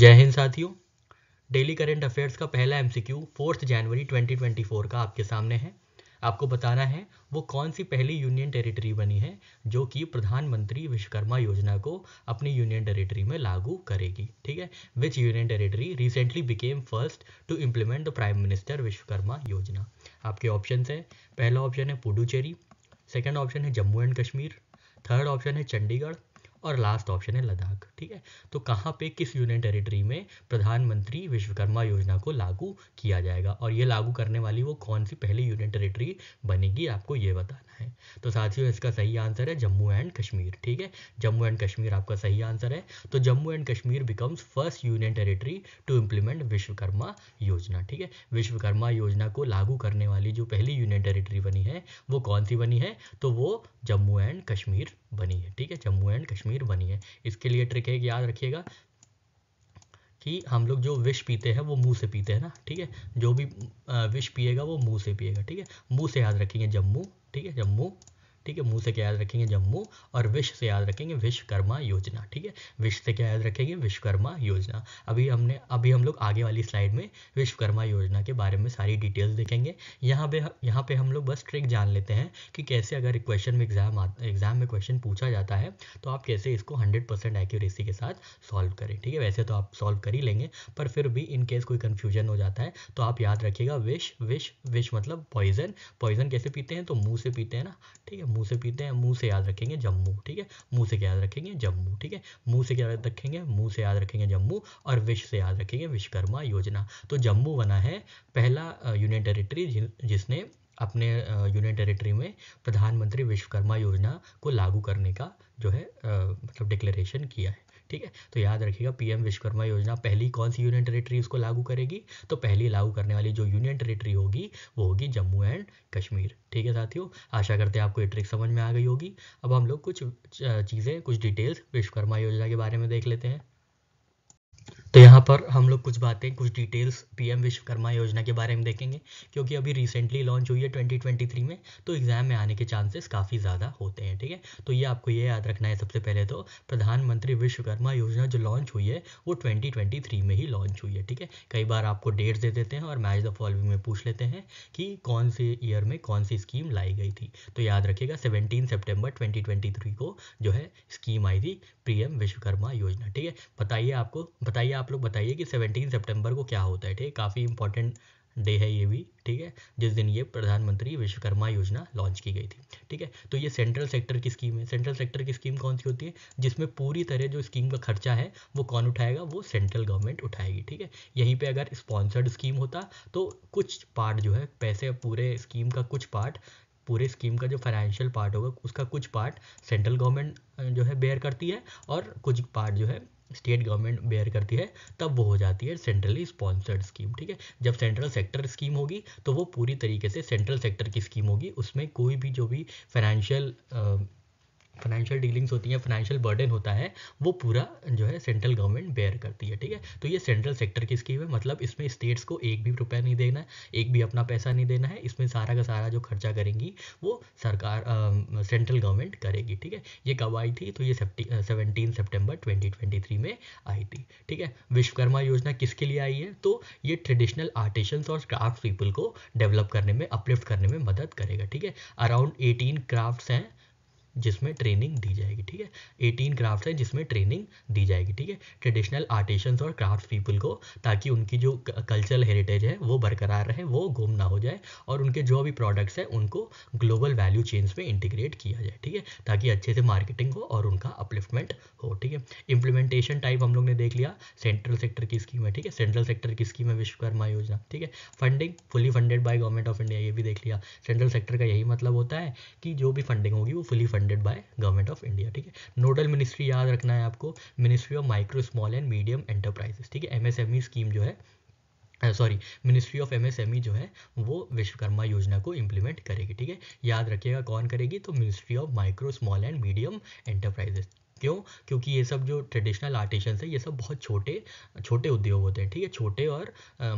जय हिंद साथियों daily current affairs का पहला एमसीक्यू फोर्थ जनवरी 2024 का आपके सामने है आपको बताना है वो कौन सी पहली यूनियन टेरिटरी बनी है जो कि प्रधानमंत्री विश्वकर्मा योजना को अपनी यूनियन टेरिटरी में लागू करेगी ठीक है which union territory recently became first to implement the prime minister Vishwakarma Yojana आपके ऑप्शन हैं पहला ऑप्शन है पुडुचेरी सेकेंड ऑप्शन है Jammu and Kashmir third option है चंडीगढ़ और लास्ट ऑप्शन है लद्दाख ठीक है तो कहाँ पे किस यूनियन टेरिटरी में प्रधानमंत्री विश्वकर्मा योजना को लागू किया जाएगा और ये लागू करने वाली वो कौन सी पहली यूनियन टेरिटरी बनेगी आपको ये बताना है तो साथियों इसका सही आंसर है जम्मू एंड कश्मीर ठीक है जम्मू एंड कश्मीर आपका सही आंसर है तो Jammu and Kashmir becomes first union territory to implement Vishwakarma Yojana ठीक है विश्वकर्मा योजना को लागू करने वाली जो पहली यूनियन टेरिटरी बनी है वो कौन सी बनी है तो वो जम्मू एंड कश्मीर बनी है ठीक है जम्मू एंड कश्मीर बनी है इसके लिए ट्रिक है याद रखिएगा कि हम लोग जो विष पीते हैं वो मुंह से पीते हैं ना ठीक है जो भी विष पिएगा वो मुंह से पिएगा ठीक है मुंह से याद रखेंगे जम्मू ठीक है जम्मू ठीक है मुंह से क्या याद रखेंगे जम्मू और विश्व से याद रखेंगे विश्वकर्मा योजना ठीक है विश्व से क्या याद रखेंगे विश्वकर्मा योजना अभी हमने अभी हम लोग आगे वाली स्लाइड में विश्वकर्मा योजना के बारे में सारी डिटेल्स देखेंगे यहाँ पे यहाँ पे हम लोग बस ट्रिक जान लेते हैं कि कैसे अगर क्वेश्चन में एग्जाम एग्जाम में क्वेश्चन पूछा जाता है तो आप कैसे इसको हंड्रेड परसेंट एक्यूरेसी के साथ सॉल्व करें ठीक है वैसे तो आप सॉल्व कर ही लेंगे पर फिर भी इन केस कोई कन्फ्यूजन हो जाता है तो आप याद रखिएगा विश विश विश मतलब पॉइजन पॉइजन कैसे पीते हैं तो मुँह से पीते हैं ना ठीक है मुंह से पीते हैं मुंह से याद रखेंगे जम्मू ठीक है मुंह से याद रखेंगे जम्मू ठीक है मुंह से क्या याद रखेंगे मुंह से याद रखेंगे जम्मू और विश्व से याद रखेंगे विश्वकर्मा योजना तो जम्मू बना है पहला यूनियन टेरिटरी जिसने अपने यूनियन टेरिटरी में प्रधानमंत्री विश्वकर्मा योजना को लागू करने का जो है मतलब डिक्लेरेशन किया है ठीक है तो याद रखिएगा पीएम विश्वकर्मा योजना पहली कौन सी यूनियन टेरेटरी उसको लागू करेगी तो पहली लागू करने वाली जो यूनियन टेरेटरी होगी वो होगी जम्मू एंड कश्मीर ठीक है साथियों आशा करते हैं आपको ये ट्रिक समझ में आ गई होगी अब हम लोग कुछ चीज़ें कुछ डिटेल्स विश्वकर्मा योजना के बारे में देख लेते हैं तो यहाँ पर हम लोग कुछ बातें कुछ डिटेल्स पीएम विश्वकर्मा योजना के बारे में देखेंगे क्योंकि अभी रिसेंटली लॉन्च हुई है 2023 में तो एग्ज़ाम में आने के चांसेस काफ़ी ज़्यादा होते हैं ठीक है तो ये आपको ये याद रखना है सबसे पहले तो प्रधानमंत्री विश्वकर्मा योजना जो लॉन्च हुई है वो ट्वेंटी में ही लॉन्च हुई है ठीक है कई बार आपको डेट्स दे देते हैं और मैच द फॉलोइंग में पूछ लेते हैं कि कौन से ईयर में कौन सी स्कीम लाई गई थी तो याद रखिएगा सेवनटीन सेप्टेम्बर ट्वेंटी को जो है स्कीम आई थी पी विश्वकर्मा योजना ठीक है बताइए आपको बताइए आप लोग बताइए कि सेवनटीन सेप्टेम्बर को क्या होता है ठीक काफ़ी इंपॉर्टेंट डे है ये भी ठीक है जिस दिन ये प्रधानमंत्री विश्वकर्मा योजना लॉन्च की गई थी ठीक है तो ये सेंट्रल सेक्टर की स्कीम है सेंट्रल सेक्टर की स्कीम कौन सी होती है जिसमें पूरी तरह जो स्कीम का खर्चा है वो कौन उठाएगा वो सेंट्रल गवर्नमेंट उठाएगी ठीक है यहीं पे अगर स्पॉन्सर्ड स्कीम होता तो कुछ पार्ट जो है पैसे पूरे स्कीम का कुछ पार्ट पूरे स्कीम का जो फाइनेंशियल पार्ट होगा उसका कुछ पार्ट सेंट्रल गवर्नमेंट जो है बेयर करती है और कुछ पार्ट जो है स्टेट गवर्नमेंट बेयर करती है तब वो हो जाती है सेंट्रली स्पॉन्सर्ड स्कीम ठीक है जब सेंट्रल सेक्टर स्कीम होगी तो वो पूरी तरीके से सेंट्रल सेक्टर की स्कीम होगी उसमें कोई भी जो भी फाइनेंशियल फाइनेंशियल डीलिंग्स होती हैं फाइनेंशियल बर्डन होता है वो पूरा जो है सेंट्रल गवर्नमेंट बेयर करती है ठीक है तो ये सेंट्रल सेक्टर की स्कीम है मतलब इसमें स्टेट्स को एक भी रुपया नहीं देना है एक भी अपना पैसा नहीं देना है इसमें सारा का सारा जो खर्चा करेंगी वो सरकार सेंट्रल गवर्नमेंट करेगी ठीक है ये कब आई थी तो ये सेवनटीन सेप्टेम्बर ट्वेंटी में आई थी ठीक है विश्वकर्मा योजना किसके लिए आई है तो ये ट्रेडिशनल आर्टिशंस और क्राफ्ट पीपल को डेवलप करने में अपलिफ्ट करने में मदद करेगा ठीक है अराउंड एटीन क्राफ्ट्स हैं जिसमें ट्रेनिंग दी जाएगी ठीक है एटीन क्राफ्ट है जिसमें ट्रेनिंग दी जाएगी ठीक है ट्रेडिशनल आर्टिशंस और क्राफ्ट पीपल को ताकि उनकी जो कल्चरल हेरिटेज है वो बरकरार रहे वो गुम ना हो जाए और उनके जो भी प्रोडक्ट्स हैं उनको ग्लोबल वैल्यू चेंज में इंटीग्रेट किया जाए ठीक है ताकि अच्छे से मार्केटिंग हो और उनका अपलिफ्टमेंट हो ठीक है इंप्लीमेंटेशन टाइप हम लोग ने देख लिया सेंट्रल सेक्टर की स्कीम है ठीक है सेंट्रल सेक्टर की स्कीम है विश्वकर्मा योजना ठीक है funding fully funded by government of India ये भी देख लिया सेंट्रल सेक्टर का यही मतलब होता है कि जो भी फंडिंग होगी वो fully fund funded by government of India ठीक है नोडल मिनिस्ट्री याद रखना है आपको ministry of micro small and medium enterprises ठीक है एमएसएमई स्कीम e जो है सॉरी मिनिस्ट्री ऑफ एमएसएमई जो है वो विश्वकर्मा योजना को इम्प्लीमेंट करेगी ठीक है याद रखिएगा कौन करेगी तो ministry of micro small and medium enterprises क्यों क्योंकि ये सब जो ट्रेडिशनल आर्टिशन है ये सब बहुत छोटे छोटे उद्योग होते हैं ठीक है छोटे और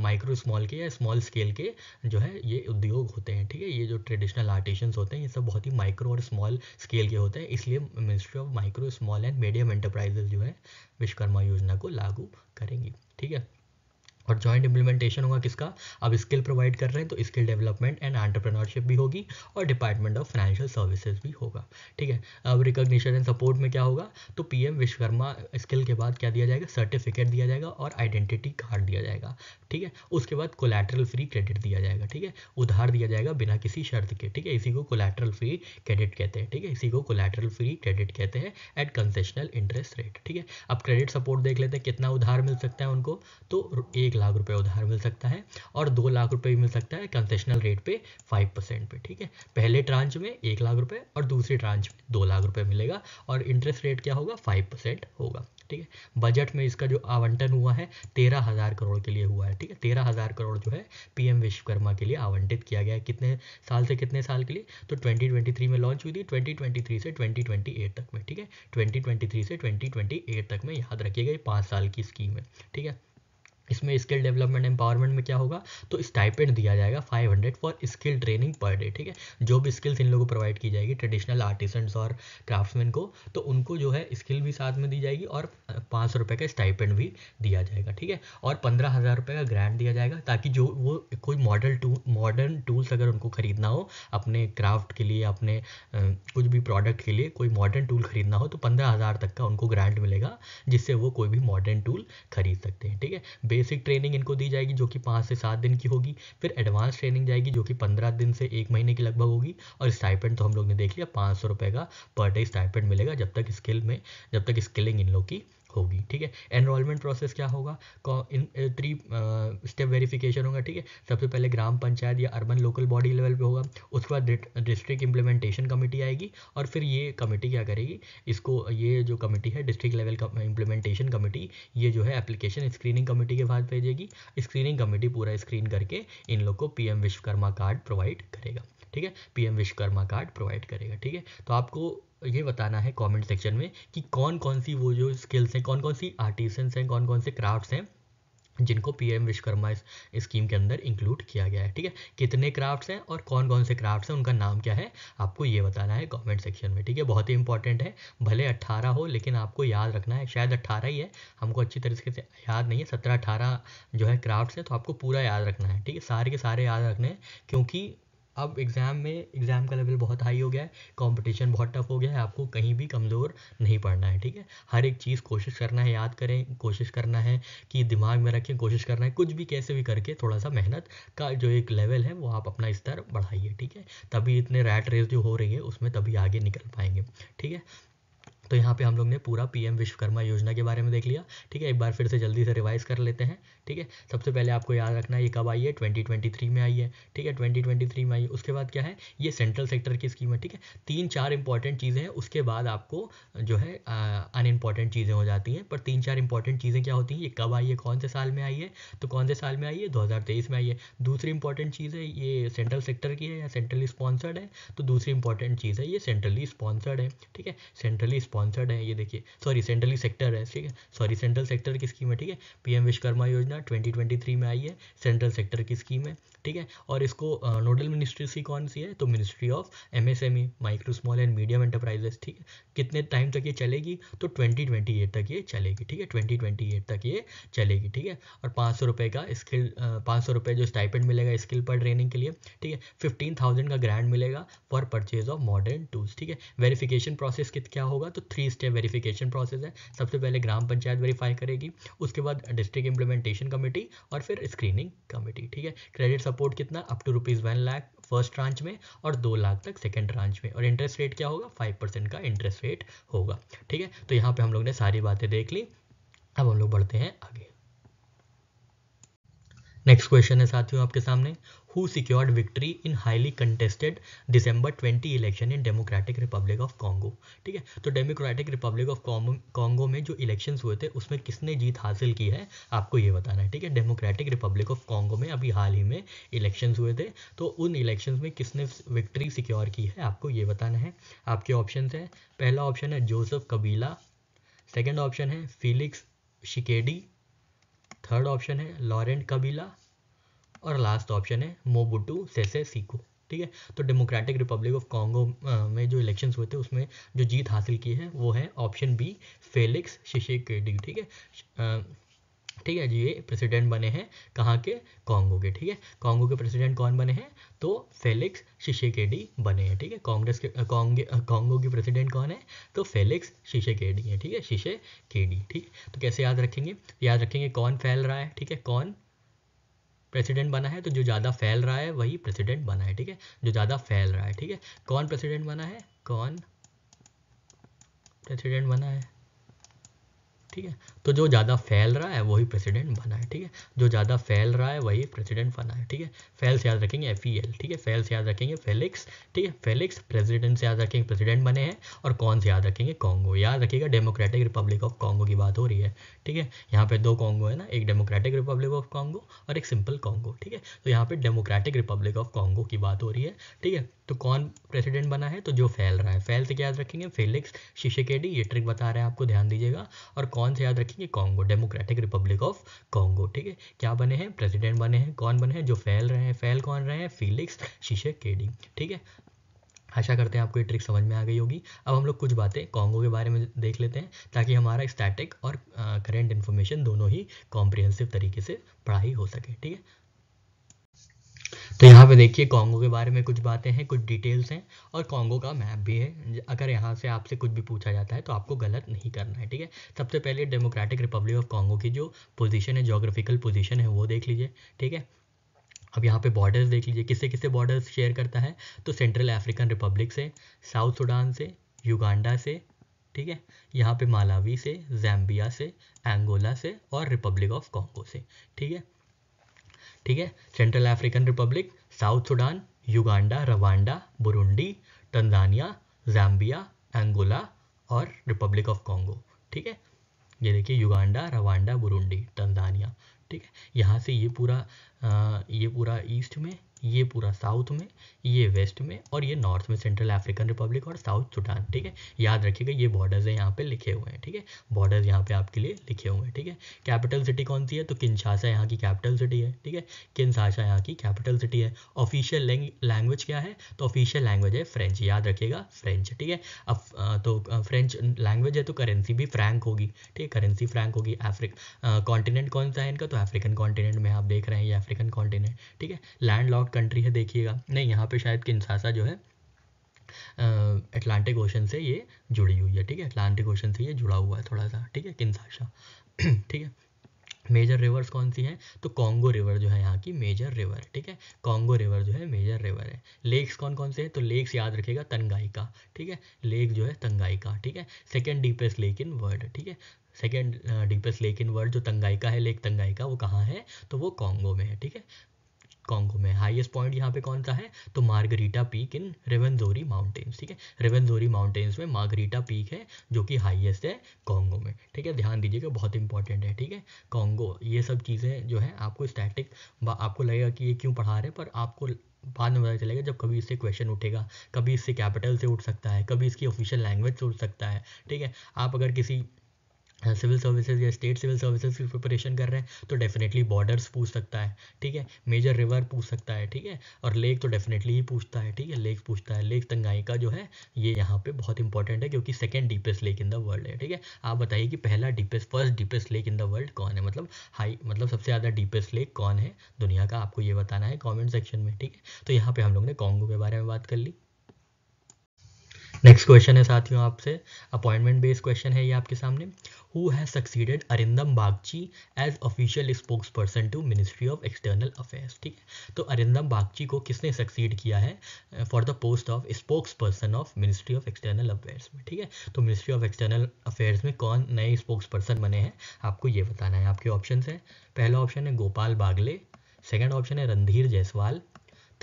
माइक्रो स्मॉल के या स्मॉल स्केल के जो है ये उद्योग होते हैं ठीक है ये जो ट्रेडिशनल आर्टिशन होते हैं ये सब बहुत ही माइक्रो और स्मॉल स्केल के होते हैं इसलिए ministry of micro small and medium enterprises जो है विश्वकर्मा योजना को लागू करेंगी ठीक है और जॉइंट इम्प्लीमेंटेशन होगा किसका अब स्किल प्रोवाइड कर रहे हैं तो स्किल डेवलपमेंट एंड एंटरप्रेन्योरशिप भी होगी और डिपार्टमेंट ऑफ फाइनेंशियल सर्विसेज भी होगा ठीक है अब रिकॉग्निशन एंड सपोर्ट में क्या होगा तो पीएम विश्वकर्मा स्किल के बाद क्या दिया जाएगा सर्टिफिकेट दिया जाएगा और आइडेंटिटी कार्ड दिया जाएगा ठीक है उसके बाद कोलेट्रल फ्री क्रेडिट दिया जाएगा ठीक है उधार दिया जाएगा बिना किसी शर्त के ठीक है इसी को कोलेट्रल फ्री क्रेडिट कहते हैं ठीक है इसी को कोलेट्रल फ्री क्रेडिट कहते हैं एट कंसेशनल इंटरेस्ट रेट ठीक है अब क्रेडिट सपोर्ट देख लेते हैं कितना उधार मिल सकता है उनको तो एक एक लाख रुपए उधार मिल सकता है और दो लाख रुपए भी मिल सकता है कंसेशनल रेट पे फाइव परसेंट पे ठीक है पहले ट्रांच में एक लाख रुपए और दूसरी ट्रांच में दो लाख रुपए मिलेगा और इंटरेस्ट रेट क्या होगा फाइव परसेंट होगा ठीक है बजट में इसका जो आवंटन हुआ है तेरह हज़ार करोड़ के लिए हुआ है ठीक है तेरह हज़ार करोड़ जो है पीएम विश्वकर्मा के लिए आवंटित किया गया है कितने साल से कितने साल के लिए तो 2023 में लॉन्च हुई थी 2023 से 2028 तक में ठीक है 2023 से 2028 तक में याद रखिएगा ये पाँच साल की स्कीम है ठीक है इसमें स्किल डेवलपमेंट एम्पावरमेंट में क्या होगा तो स्टाइपेंड दिया जाएगा 500 for skill training per day ठीक है जो भी स्किल्स इन लोगों को प्रोवाइड की जाएगी ट्रेडिशनल आर्टिस्ट्स और क्राफ्ट्समैन को तो उनको जो है स्किल भी साथ में दी जाएगी और पाँच सौ रुपये का स्टाइपेंड भी दिया जाएगा ठीक है और पंद्रह हज़ार रुपये का ग्रांट दिया जाएगा ताकि जो वो कोई मॉडल टू मॉडर्न टूल्स अगर उनको खरीदना हो अपने क्राफ्ट के लिए अपने कुछ भी प्रोडक्ट के लिए कोई मॉडर्न टूल खरीदना हो तो पंद्रह हज़ार तक का उनको ग्रांट मिलेगा जिससे वो कोई भी मॉडर्न टूल खरीद सकते हैं ठीक है बेसिक ट्रेनिंग इनको दी जाएगी जो कि पाँच से सात दिन की होगी फिर एडवांस ट्रेनिंग जाएगी जो कि पंद्रह दिन से एक महीने की लगभग होगी और स्टाइपेंड तो हम लोग ने देख लिया पाँच सौ रुपये का पर डे स्टाइपेंड मिलेगा जब तक स्किल में जब तक स्किलिंग इन लोग की होगी ठीक है एनरोलमेंट प्रोसेस क्या होगा इन थ्री स्टेप वेरिफिकेशन होगा ठीक है सबसे पहले ग्राम पंचायत या अर्बन लोकल बॉडी लेवल पे होगा उसके बाद डिस्ट्रिक्ट इम्प्लीमेंटेशन कमेटी आएगी और फिर ये कमेटी क्या करेगी इसको ये जो कमेटी है डिस्ट्रिक्ट लेवल इम्प्लीमेंटेशन कमेटी ये जो है एप्लीकेशन स्क्रीनिंग कमेटी के बाद भेजेगी स्क्रीनिंग कमेटी पूरा स्क्रीन करके इन लोग को पी विश्वकर्मा कार्ड प्रोवाइड करेगा ठीक है पीएम विश्वकर्मा कार्ड प्रोवाइड करेगा ठीक है तो आपको ये बताना है कमेंट सेक्शन में कि कौन कौन सी वो जो स्किल्स हैं कौन कौन सी आर्टिसन्स हैं कौन कौन से क्राफ्ट्स हैं जिनको पीएम विश्वकर्मा स्कीम के अंदर इंक्लूड किया गया है ठीक है कितने क्राफ्ट्स हैं और कौन कौन से क्राफ्ट्स हैं उनका नाम क्या है आपको ये बताना है कमेंट सेक्शन में ठीक है बहुत ही इंपॉर्टेंट है भले 18 हो लेकिन आपको याद रखना है शायद 18 ही है हमको अच्छी तरीके से याद नहीं है सत्रह अठारह जो है क्राफ्ट्स हैं तो आपको पूरा याद रखना है ठीक है सारे के सारे याद रखने हैं क्योंकि अब एग्ज़ाम में एग्ज़ाम का लेवल बहुत हाई हो गया है कंपटीशन बहुत टफ हो गया है आपको कहीं भी कमज़ोर नहीं पड़ना है ठीक है हर एक चीज़ कोशिश करना है याद करें कोशिश करना है कि दिमाग में रखें कोशिश करना है कुछ भी कैसे भी करके थोड़ा सा मेहनत का जो एक लेवल है वो आप अपना स्तर बढ़ाइए ठीक है तभी इतने रैट रेस जो हो रही है उसमें तभी आगे निकल पाएंगे ठीक है तो यहाँ पे हम लोग ने पूरा पीएम विश्वकर्मा योजना के बारे में देख लिया ठीक है एक बार फिर से जल्दी से रिवाइज कर लेते हैं ठीक है सबसे पहले आपको याद रखना है ये कब आई है 2023 में आई है ठीक है 2023 में आई उसके बाद क्या है ये सेंट्रल सेक्टर की स्कीम है ठीक है तीन चार इंपॉर्टेंट चीज़ें हैं उसके बाद आपको जो है अनइम्पॉर्टेंट चीज़ें हो जाती हैं पर तीन चार इंपॉर्टेंट चीज़ें क्या होती हैं ये कब आई है कौन से साल में आई है तो कौन से साल में आई है दो में आई है दूसरी इंपॉर्टेंट चीज़ है ये सेंट्रल सेक्टर की है या सेंट्रली स्पॉन्सर्ड है तो दूसरी इंपॉर्टेंट चीज़ है ये सेंट्रली स्पॉन्सर्ड है ठीक है सेंट्रली स्पॉन्सर्ड है ये देखिए सॉरी सेंट्रली सेक्टर है ठीक है सॉरी सेंट्रल सेक्टर की स्कीम है ठीक है पीएम विश्वकर्मा योजना 2023 में आई है सेंट्रल सेक्टर की स्कीम है ठीक है और इसको नोडल मिनिस्ट्री सी कौन सी है तो ministry of MSME micro small and medium enterprises ठीक है कितने टाइम तक ये चलेगी तो एट तक ये चलेगी ठीक है एट तक ये चलेगी ठीक है और पाँच सौ रुपये का स्किल पाँच सौ रुपये जो स्टाइपेंड मिलेगा स्किल पर ट्रेनिंग के लिए ठीक है फिफ्टीन थाउजेंड का ग्रांड मिलेगा for purchase of modern tools ठीक है वेरिफिकेशन प्रोसेस कित क्या होगा तो थ्री स्टेप वेरिफिकेशन प्रोसेस है सबसे पहले ग्राम पंचायत वेरीफाई करेगी उसके बाद डिस्ट्रिक्ट इम्प्लीमेंटेशन कमेटी और फिर स्क्रीनिंग कमेटी ठीक है क्रेडिट सपोर्ट कितना up to rupees one lakh first tranche में और दो लाख तक सेकेंड ट्रांच में और इंटरेस्ट रेट क्या होगा फाइव परसेंट का इंटरेस्ट रेट होगा ठीक है तो यहाँ पर हम लोग ने सारी बातें देख ली अब हम लोग बढ़ते हैं आगे नेक्स्ट क्वेश्चन है साथियों आपके सामने who secured victory in highly contested December 20 election in democratic republic of Congo ठीक है तो डेमोक्रेटिक रिपब्लिक ऑफ कॉन्गो में जो इलेक्शंस हुए थे उसमें किसने जीत हासिल की है आपको ये बताना है ठीक है डेमोक्रेटिक रिपब्लिक ऑफ कॉन्गो में अभी हाल ही में इलेक्शंस हुए थे तो उन इलेक्शन में किसने विक्ट्री सिक्योर की है आपको ये बताना है आपके ऑप्शन है पहला ऑप्शन है जोसेफ कबीला सेकेंड ऑप्शन है फिलिक्स शिकेडी थर्ड ऑप्शन है लॉरेंट कबीला और लास्ट ऑप्शन है मोबुटू सेसे सीको ठीक है तो डेमोक्रेटिक रिपब्लिक ऑफ कॉन्गो में जो इलेक्शंस हुए थे उसमें जो जीत हासिल की है वो है ऑप्शन बी फेलिक्स शिशे ठीक है ठीक है जी ये प्रेसिडेंट बने हैं कहाँ के कांगो के ठीक है कांगो के प्रेसिडेंट कौन बने हैं तो फेलिक्स शिशेकेडी बने हैं ठीक है कांग्रेस के कांगे कांगो के प्रेसिडेंट कौन है तो फेलिक्स शिशेकेडी है ठीक है शीशे केडी ठीक तो कैसे याद रखेंगे याद रखेंगे कौन फैल रहा है ठीक है कौन प्रेसिडेंट बना है तो जो ज़्यादा फैल रहा है वही प्रेसिडेंट बना है ठीक है जो ज़्यादा फैल रहा है ठीक है कौन प्रेसिडेंट बना है कौन प्रेसिडेंट बना है ठीक है तो जो ज़्यादा फैल रहा है वही प्रेसिडेंट बना है ठीक है जो ज़्यादा फैल रहा है वही प्रेसिडेंट बना है ठीक है फैल e से याद रखेंगे एफ ई एल ठीक है फैल से याद रखेंगे फेलिक्स ठीक है फेलिक्स प्रेसिडेंट से याद रखेंगे प्रेसिडेंट बने हैं और कौन से याद रखेंगे कॉन्गो याद रखिएगा डेमोक्रेटिक रिपब्लिक ऑफ कॉन्गो की बात हो रही है ठीक है यहाँ पे दो कॉन्गो है ना एक डेमोक्रेटिक रिपब्लिक ऑफ कॉन्गो और एक सिंपल कॉन्गो ठीक है तो यहाँ पर डेमोक्रेटिक रिपब्लिक ऑफ कॉन्गो की बात हो रही है ठीक है तो कौन प्रेसिडेंट बना है तो जो फैल रहा है फैल से याद रखेंगे शीशे शिशेकेडी ये ट्रिक बता रहे हैं आपको ध्यान दीजिएगा और कौन से याद रखेंगे Congo democratic republic of Congo ठीक है क्या बने हैं प्रेसिडेंट बने हैं कौन बने हैं जो फैल रहे हैं फैल कौन रहे हैं फिलिक्स केडी ठीक है आशा करते हैं आपको ये ट्रिक समझ में आ गई होगी अब हम लोग कुछ बातें कांगो के बारे में देख लेते हैं ताकि हमारा स्टैटिक और करेंट इन्फॉर्मेशन दोनों ही कॉम्प्रिहेंसिव तरीके से पढ़ाई हो सके ठीक है तो यहाँ पे देखिए कॉन्गो के बारे में कुछ बातें हैं कुछ डिटेल्स हैं और कॉन्गो का मैप भी है अगर यहाँ से आपसे कुछ भी पूछा जाता है तो आपको गलत नहीं करना है ठीक है सबसे पहले डेमोक्रेटिक रिपब्लिक ऑफ कॉन्गो की जो पोजीशन है जोग्राफिकल पोजीशन है वो देख लीजिए ठीक है अब यहाँ पे बॉर्डर्स देख लीजिए किससे किससे बॉर्डर्स शेयर करता है तो सेंट्रल अफ्रीकन रिपब्लिक से साउथ सूडान से युगांडा से ठीक है यहाँ पे मालावी से जैम्बिया से एंगोला से और रिपब्लिक ऑफ कॉन्गो से ठीक है ठीक है central African republic south Sudan Uganda Rwanda Burundi Tanzania Zambia Angola और रिपब्लिक ऑफ कॉन्गो ठीक है ये देखिए युगांडा रवांडा बुरुंडी तंजानिया ठीक है यहाँ से ये पूरा आ, ये पूरा ईस्ट में ये पूरा साउथ में ये वेस्ट में और ये नॉर्थ में सेंट्रल अफ्रीकन रिपब्लिक और साउथ सूडान ठीक है याद रखिएगा ये बॉर्डर्स हैं यहाँ पे लिखे हुए हैं ठीक है बॉर्डर्स यहाँ पे आपके लिए लिखे हुए हैं ठीक है कैपिटल सिटी कौन सी है तो किन्शासा यहाँ की कैपिटल सिटी है ठीक है किन्शासा यहाँ की कैपिटल सिटी है ऑफिशियल लैंग्वेज क्या है तो ऑफिशियल लैंग्वेज है फ्रेंच याद रखिएगा फ्रेंच ठीक है अब तो फ्रेंच लैंग्वेज है तो करेंसी भी फ्रैंक होगी ठीक है करेंसी फ्रैंक होगी अफ्रीक कॉन्टिनेंट कौन सा है इनका तो अफ्रीकन कॉन्टिनेंट में आप देख रहे हैं ये अफ्रीकन कॉन्टिनेंट ठीक है लैंड लॉक कंट्री है देखिएगा नहीं यहाँ पे शायद किन्सासा जो है अटलांटिक ओशन से ये जुड़ी हुई है ठीक है अटलांटिक ओशन से ये जुड़ा हुआ है थोड़ा सा ठीक है किन्साशा ठीक है मेजर रिवर्स कौन सी हैं तो कॉन्गो रिवर जो है यहाँ की मेजर रिवर ठीक है कॉन्गो रिवर जो है मेजर रिवर है लेक्स कौन कौन से हैं तो लेक्स याद रखेगा तंगाइका ठीक है लेक जो है तंगाइका ठीक है second deepest lake in world ठीक है second deepest lake in world जो तंगाइका है लेक तंगाइका वो कहाँ है तो वो कॉन्गो में है ठीक है कॉन्गो में हाईएस्ट पॉइंट यहाँ पे कौन सा है तो Margherita peak in Rwenzori mountains ठीक है रेवनजोरी माउंटेन्स में मार्गरीटा पीक है जो कि हाईएस्ट है कॉन्गो में ठीक है ध्यान दीजिएगा बहुत इंपॉर्टेंट है ठीक है कॉन्गो ये सब चीज़ें जो है आपको स्टैटिक आपको लगेगा कि ये क्यों पढ़ा रहे पर आपको बाद में पता चलेगा जब कभी इससे क्वेश्चन उठेगा कभी इससे कैपिटल से उठ सकता है कभी इसकी ऑफिशियल लैंग्वेज से उठ सकता है ठीक है आप अगर किसी सिविल सर्विसेज या स्टेट सिविल सर्विसेज की प्रिपरेशन कर रहे हैं तो डेफिनेटली बॉर्डर्स पूछ सकता है ठीक है मेजर रिवर पूछ सकता है ठीक है और लेक तो डेफिनेटली ही पूछता है ठीक है लेक पूछता है लेक तंगाई का जो है ये यहाँ पे बहुत इंपॉर्टेंट है क्योंकि second deepest lake in the world है ठीक है आप बताइए कि पहला deepest first deepest lake in the world कौन है मतलब हाई मतलब सबसे ज़्यादा डीपेस्ट लेक कौन है दुनिया का आपको ये बताना है कॉमेंट सेक्शन में ठीक है तो यहाँ पर हम लोग ने कॉन्गो के बारे में बात कर ली नेक्स्ट क्वेश्चन है साथियों आपसे अपॉइंटमेंट बेस्ड क्वेश्चन है ये आपके सामने who has succeeded Arindam Bagchi as official spokesperson to ministry of external affairs ठीक है तो अरिंदम बागची को किसने सक्सीड किया है for the post of spokesperson of ministry of external affairs में ठीक है तो मिनिस्ट्री ऑफ एक्सटर्नल अफेयर्स में कौन नए स्पोक्स पर्सन बने हैं आपको ये बताना है आपके ऑप्शन है पहला ऑप्शन है गोपाल बागले सेकेंड ऑप्शन है रणधीर जायसवाल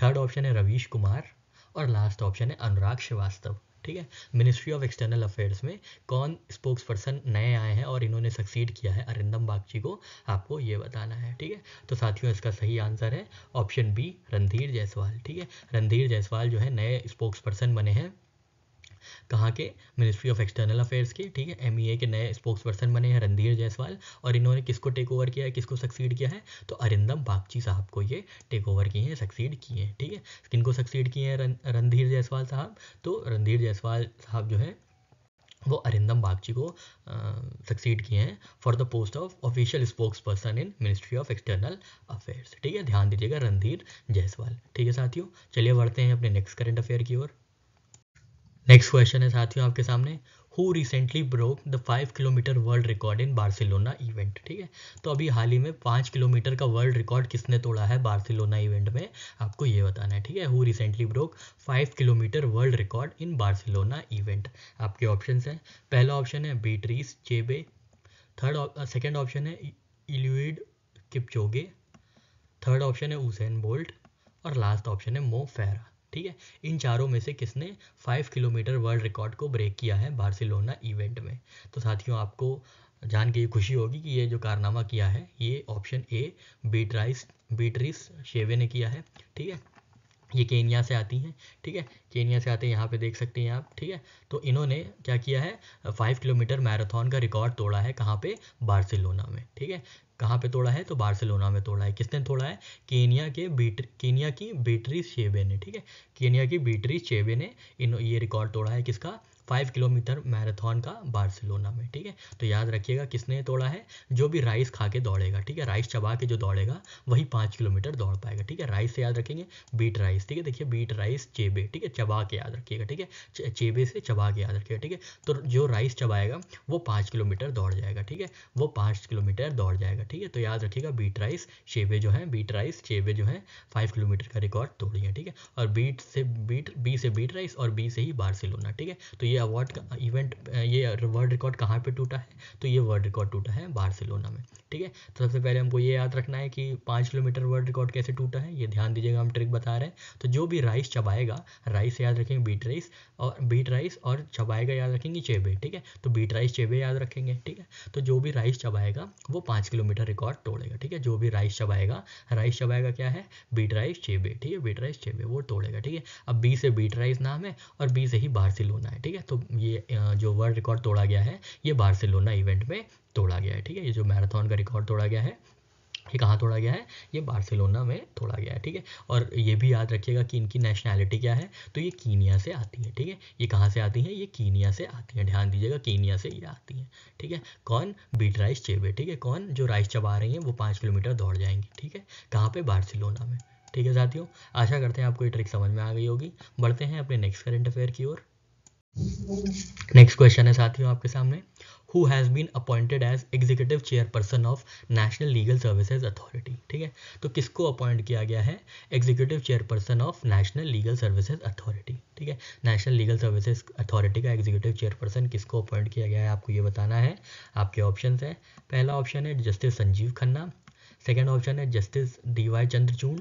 थर्ड ऑप्शन है रवीश कुमार और लास्ट ऑप्शन है अनुराग श्रीवास्तव ठीक है मिनिस्ट्री ऑफ एक्सटर्नल अफेयर्स में कौन स्पोक्स पर्सन नए आए हैं और इन्होंने सक्सीड किया है अरिंदम बागची को आपको ये बताना है ठीक है तो साथियों इसका सही आंसर है ऑप्शन बी रणधीर जायसवाल ठीक है रणधीर जायसवाल जो है नए स्पोक्स पर्सन बने हैं कहाँ के मिनिस्ट्री ऑफ एक्सटर्नल अफेयर्स के ठीक है एम e के नए स्पोक्स पर्सन बने हैं रणधीर जायसवाल और इन्होंने किसको टेक ओवर किया है किसको सक्सीड किया है तो अरिंदम बागची साहब को ये टेक ओवर किए हैं सक्सीड किए हैं ठीक है किनको सक्सीड किए हैं रणधीर जायसवाल साहब तो रणधीर जायसवाल साहब जो है वो अरिंदम बागची को सक्सीड किए हैं for the post of official spokesperson in ministry of external affairs ठीक है ध्यान दीजिएगा रणधीर जायसवाल ठीक है साथियों चलिए बढ़ते हैं अपने नेक्स्ट करंट अफेयर की ओर नेक्स्ट क्वेश्चन है साथियों आपके सामने who recently broke the five kilometre world record in Barcelona event ठीक है तो अभी हाल ही में पाँच किलोमीटर का वर्ल्ड रिकॉर्ड किसने तोड़ा है बार्सिलोना इवेंट में आपको ये बताना है ठीक है who recently broke five kilometre world record in Barcelona event आपके ऑप्शन हैं पहला ऑप्शन है Beatrice Chebet third second option है इल्यूड किपचोगे थर्ड ऑप्शन है उसेन बोल्ट और लास्ट ऑप्शन है मो फेरा ठीक है इन चारों में से किसने फाइव किलोमीटर वर्ल्ड रिकॉर्ड को ब्रेक किया है बार्सिलोना इवेंट में तो साथियों आपको जान के ये खुशी होगी कि ये जो कारनामा किया है ये ऑप्शन ए बीटराइस बीटरिस शेवे ने किया है ठीक है ये केनिया से आती हैं ठीक है केनिया से आते हैं यहाँ पे देख सकते हैं आप ठीक है तो इन्होंने क्या किया है फाइव किलोमीटर मैराथन का रिकॉर्ड तोड़ा है कहाँ पे बार्सिलोना में ठीक है कहाँ पे तोड़ा है तो बार्सिलोना में तोड़ा है किसने तोड़ा है केनिया के बीट केनिया की बीटरी शेबे ने ठीक है केनिया की बीटरी शेबे ने इन ये रिकॉर्ड तोड़ा है किसका फाइव किलोमीटर मैराथन का बार्सिलोना में ठीक है तो याद रखिएगा किसने तोड़ा है जो भी राइस खा के दौड़ेगा ठीक है राइस चबा के जो दौड़ेगा वही पाँच किलोमीटर दौड़ पाएगा ठीक है राइस से याद रखेंगे बीट राइस ठीक है देखिए बीट राइस चेबे ठीक है चबा के याद रखिएगा ठीक है चेबे से चबा के याद रखिएगा ठीक है तो जो राइस चबाएगा वो पाँच किलोमीटर दौड़ जाएगा ठीक है वो पाँच किलोमीटर दौड़ जाएगा ठीक है तो याद रखिएगा बीट राइस शेबे जो है बीट राइस चेबे जो है फाइव किलोमीटर का रिकॉर्ड तोड़िए ठीक है और बीट से बीट बी से बीट राइस और बी से ही बार्सिलोना ठीक है तो ये अवार्ड का इवेंट ये वर्ल्ड रिकॉर्ड कहाँ पे टूटा है तो ये वर्ल्ड रिकॉर्ड टूटा है बार्सिलोना में ठीक है तो सबसे पहले हमको ये याद रखना है कि पाँच किलोमीटर वर्ल्ड रिकॉर्ड कैसे टूटा है ये ध्यान दीजिएगा हम ट्रिक बता रहे हैं तो जो भी राइस चबाएगा राइस याद रखेंगे बीट राइस और बीट राइस और चबाएगा याद रखेंगे चेबे ठीक है तो बीट राइस चेबे याद रखेंगे ठीक है तो जो भी राइस चबाएगा वो पाँच किलोमीटर रिकॉर्ड तोड़ेगा ठीक है जो भी राइस चबाएगा राइस चबाएगा क्या है बीट राइस चेबे ठीक है बीट राइस चेबे वो तोड़ेगा ठीक है अब बी से बीट राइस नाम है और बी से ही बार्सिलोना है ठीक है है तो ये जो वर्ल्ड रिकॉर्ड तोड़ा गया है ये बार्सिलोना इवेंट में तोड़ा गया है ठीक है ये जो मैराथन का रिकॉर्ड तोड़ा गया है ये कहाँ तोड़ा गया है ये बार्सिलोना में तोड़ा गया है ठीक है और ये भी याद रखिएगा कि इनकी नेशनैलिटी क्या है तो ये कीनिया से आती है ठीक है ये कहाँ से आती हैं ये कीनिया से आती हैं ध्यान दीजिएगा कीनिया से ये आती हैं ठीक है कौन बीट राइस चेबे ठीक है कौन जो राइस चबा रही हैं वो पाँच किलोमीटर दौड़ जाएंगे ठीक है कहाँ पर बार्सिलोना में ठीक है साथियों आशा करते हैं आपको ये ट्रिक समझ में आ गई होगी बढ़ते हैं अपने नेक्स्ट करेंट अफेयर की ओर नेक्स्ट क्वेश्चन है साथियों आपके सामने who has been appointed as executive chairperson of national legal services authority ठीक है तो किसको अपॉइंट किया गया है executive chairperson of national legal services authority ठीक है नेशनल लीगल सर्विसेज अथॉरिटी का एग्जीक्यूटिव चेयरपर्सन किसको अपॉइंट किया गया है आपको ये बताना है आपके ऑप्शन है पहला ऑप्शन है justice Sanjiv Khanna second option है justice D Y Chandrachud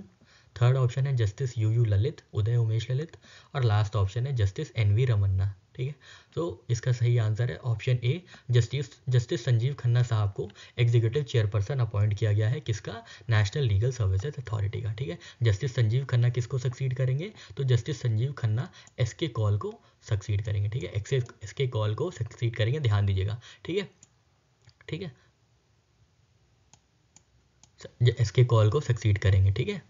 third option है justice U U Lalit Uday Umesh Lalit और लास्ट ऑप्शन है जस्टिस एन वी रमन्ना ठीक है तो इसका सही आंसर है option A justice justice Sanjiv Khanna साहब को एग्जीक्यूटिव चेयरपर्सन अपॉइंट किया गया है किसका नेशनल लीगल सर्विसेज अथॉरिटी का ठीक है जस्टिस संजीव खन्ना किसको सक्सीड करेंगे तो justice Sanjiv Khanna S K Kaul को सक्सीड करेंगे ठीक है एक्सेस एस के कॉल को सक्सीड करेंगे ध्यान दीजिएगा ठीक है ठीक है एस के कॉल को सक्सीड करेंगे ठीक है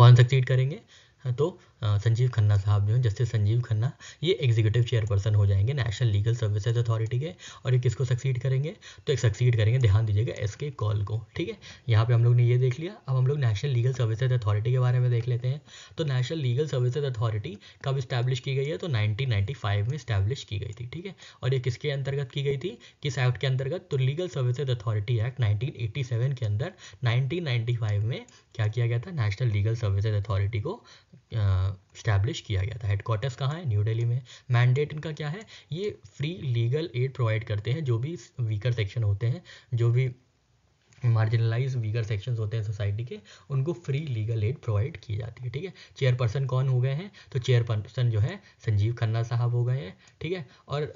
कौन सक्सीड करेंगे हाँ, तो संजीव खन्ना साहब जो जस्टिस संजीव खन्ना ये एग्जीक्यूटिव चेयरपर्सन हो जाएंगे नेशनल लीगल सर्विसेज अथॉरिटी के और ये किसको सक्सीड करेंगे तो एक सक्सीड करेंगे ध्यान दीजिएगा एस के कॉल को ठीक है यहाँ पे हम लोग ने ये देख लिया अब हम लोग नेशनल लीगल सर्विसेज अथॉरिटी के बारे में देख लेते हैं तो नेशनल लीगल सर्विसेज अथॉरिटी कब इस्टेब्लिश की गई है तो नाइनटीन में इस्टेब्लिश की गई थी ठीक है और ये किसके अंतर्गत की गई थी किस एक्ट के अंतर्गत तो legal services authority act nineteen के अंदर नाइनटीन में क्या किया गया था नेशनल लीगल सर्विसेज अथॉरिटी को आ, स्टैब्लिश किया गया था हेडक्वार्टर्स कहाँ है न्यू दिल्ली में मैंडेट इनका क्या है ये फ्री लीगल एड प्रोवाइड करते हैं जो भी वीकर सेक्शन होते हैं जो भी मार्जिनलाइज वीगर सेक्शंस होते हैं सोसाइटी के उनको फ्री लीगल एड प्रोवाइड की जाती है ठीक है चेयरपर्सन कौन हो गए हैं तो चेयरपर्सन जो है संजीव खन्ना साहब हो गए हैं ठीक है और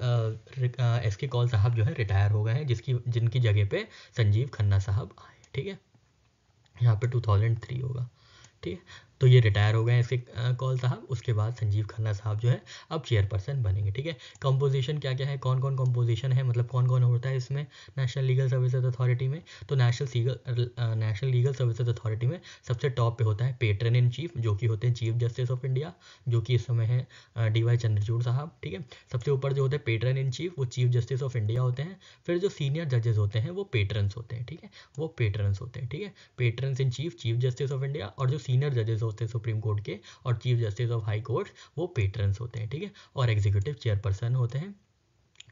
एस के कॉल साहब जो है रिटायर हो गए हैं जिसकी जिनकी जगह पे संजीव खन्ना साहब आए ठीक है यहाँ पे 2003 होगा ठीक है तो ये रिटायर हो गए ऐसे कॉल साहब उसके बाद संजीव खन्ना साहब जो है अब चेयरपर्सन बनेंगे ठीक है कंपोजिशन क्या क्या है कौन कौन कंपोजिशन है मतलब कौन कौन होता है इसमें नेशनल लीगल सर्विसेज अथॉरिटी में तो नेशनल सीगल नेशनल लीगल सर्विसेज अथॉरिटी में सबसे टॉप पे होता है पेट्रन इन चीफ जो कि होते हैं चीफ जस्टिस ऑफ इंडिया जो कि इस समय है डी वाई चंद्रचूड़ साहब ठीक है सबसे ऊपर जो होते हैं पेटरन इन चीफ वो चीफ जस्टिस ऑफ इंडिया होते हैं फिर जो सीनियर जजेस होते हैं वो पेटरन्स होते हैं ठीक है वो पेट्रन्स होते हैं ठीक है patrons in chief chief justice of India और जो सीनियर जजेस होते हैं सुप्रीम कोर्ट के और chief justice of high court वो पेटर्नस होते हैं ठीक है और एग्जीक्यूटिव चेयरपर्सन होते हैं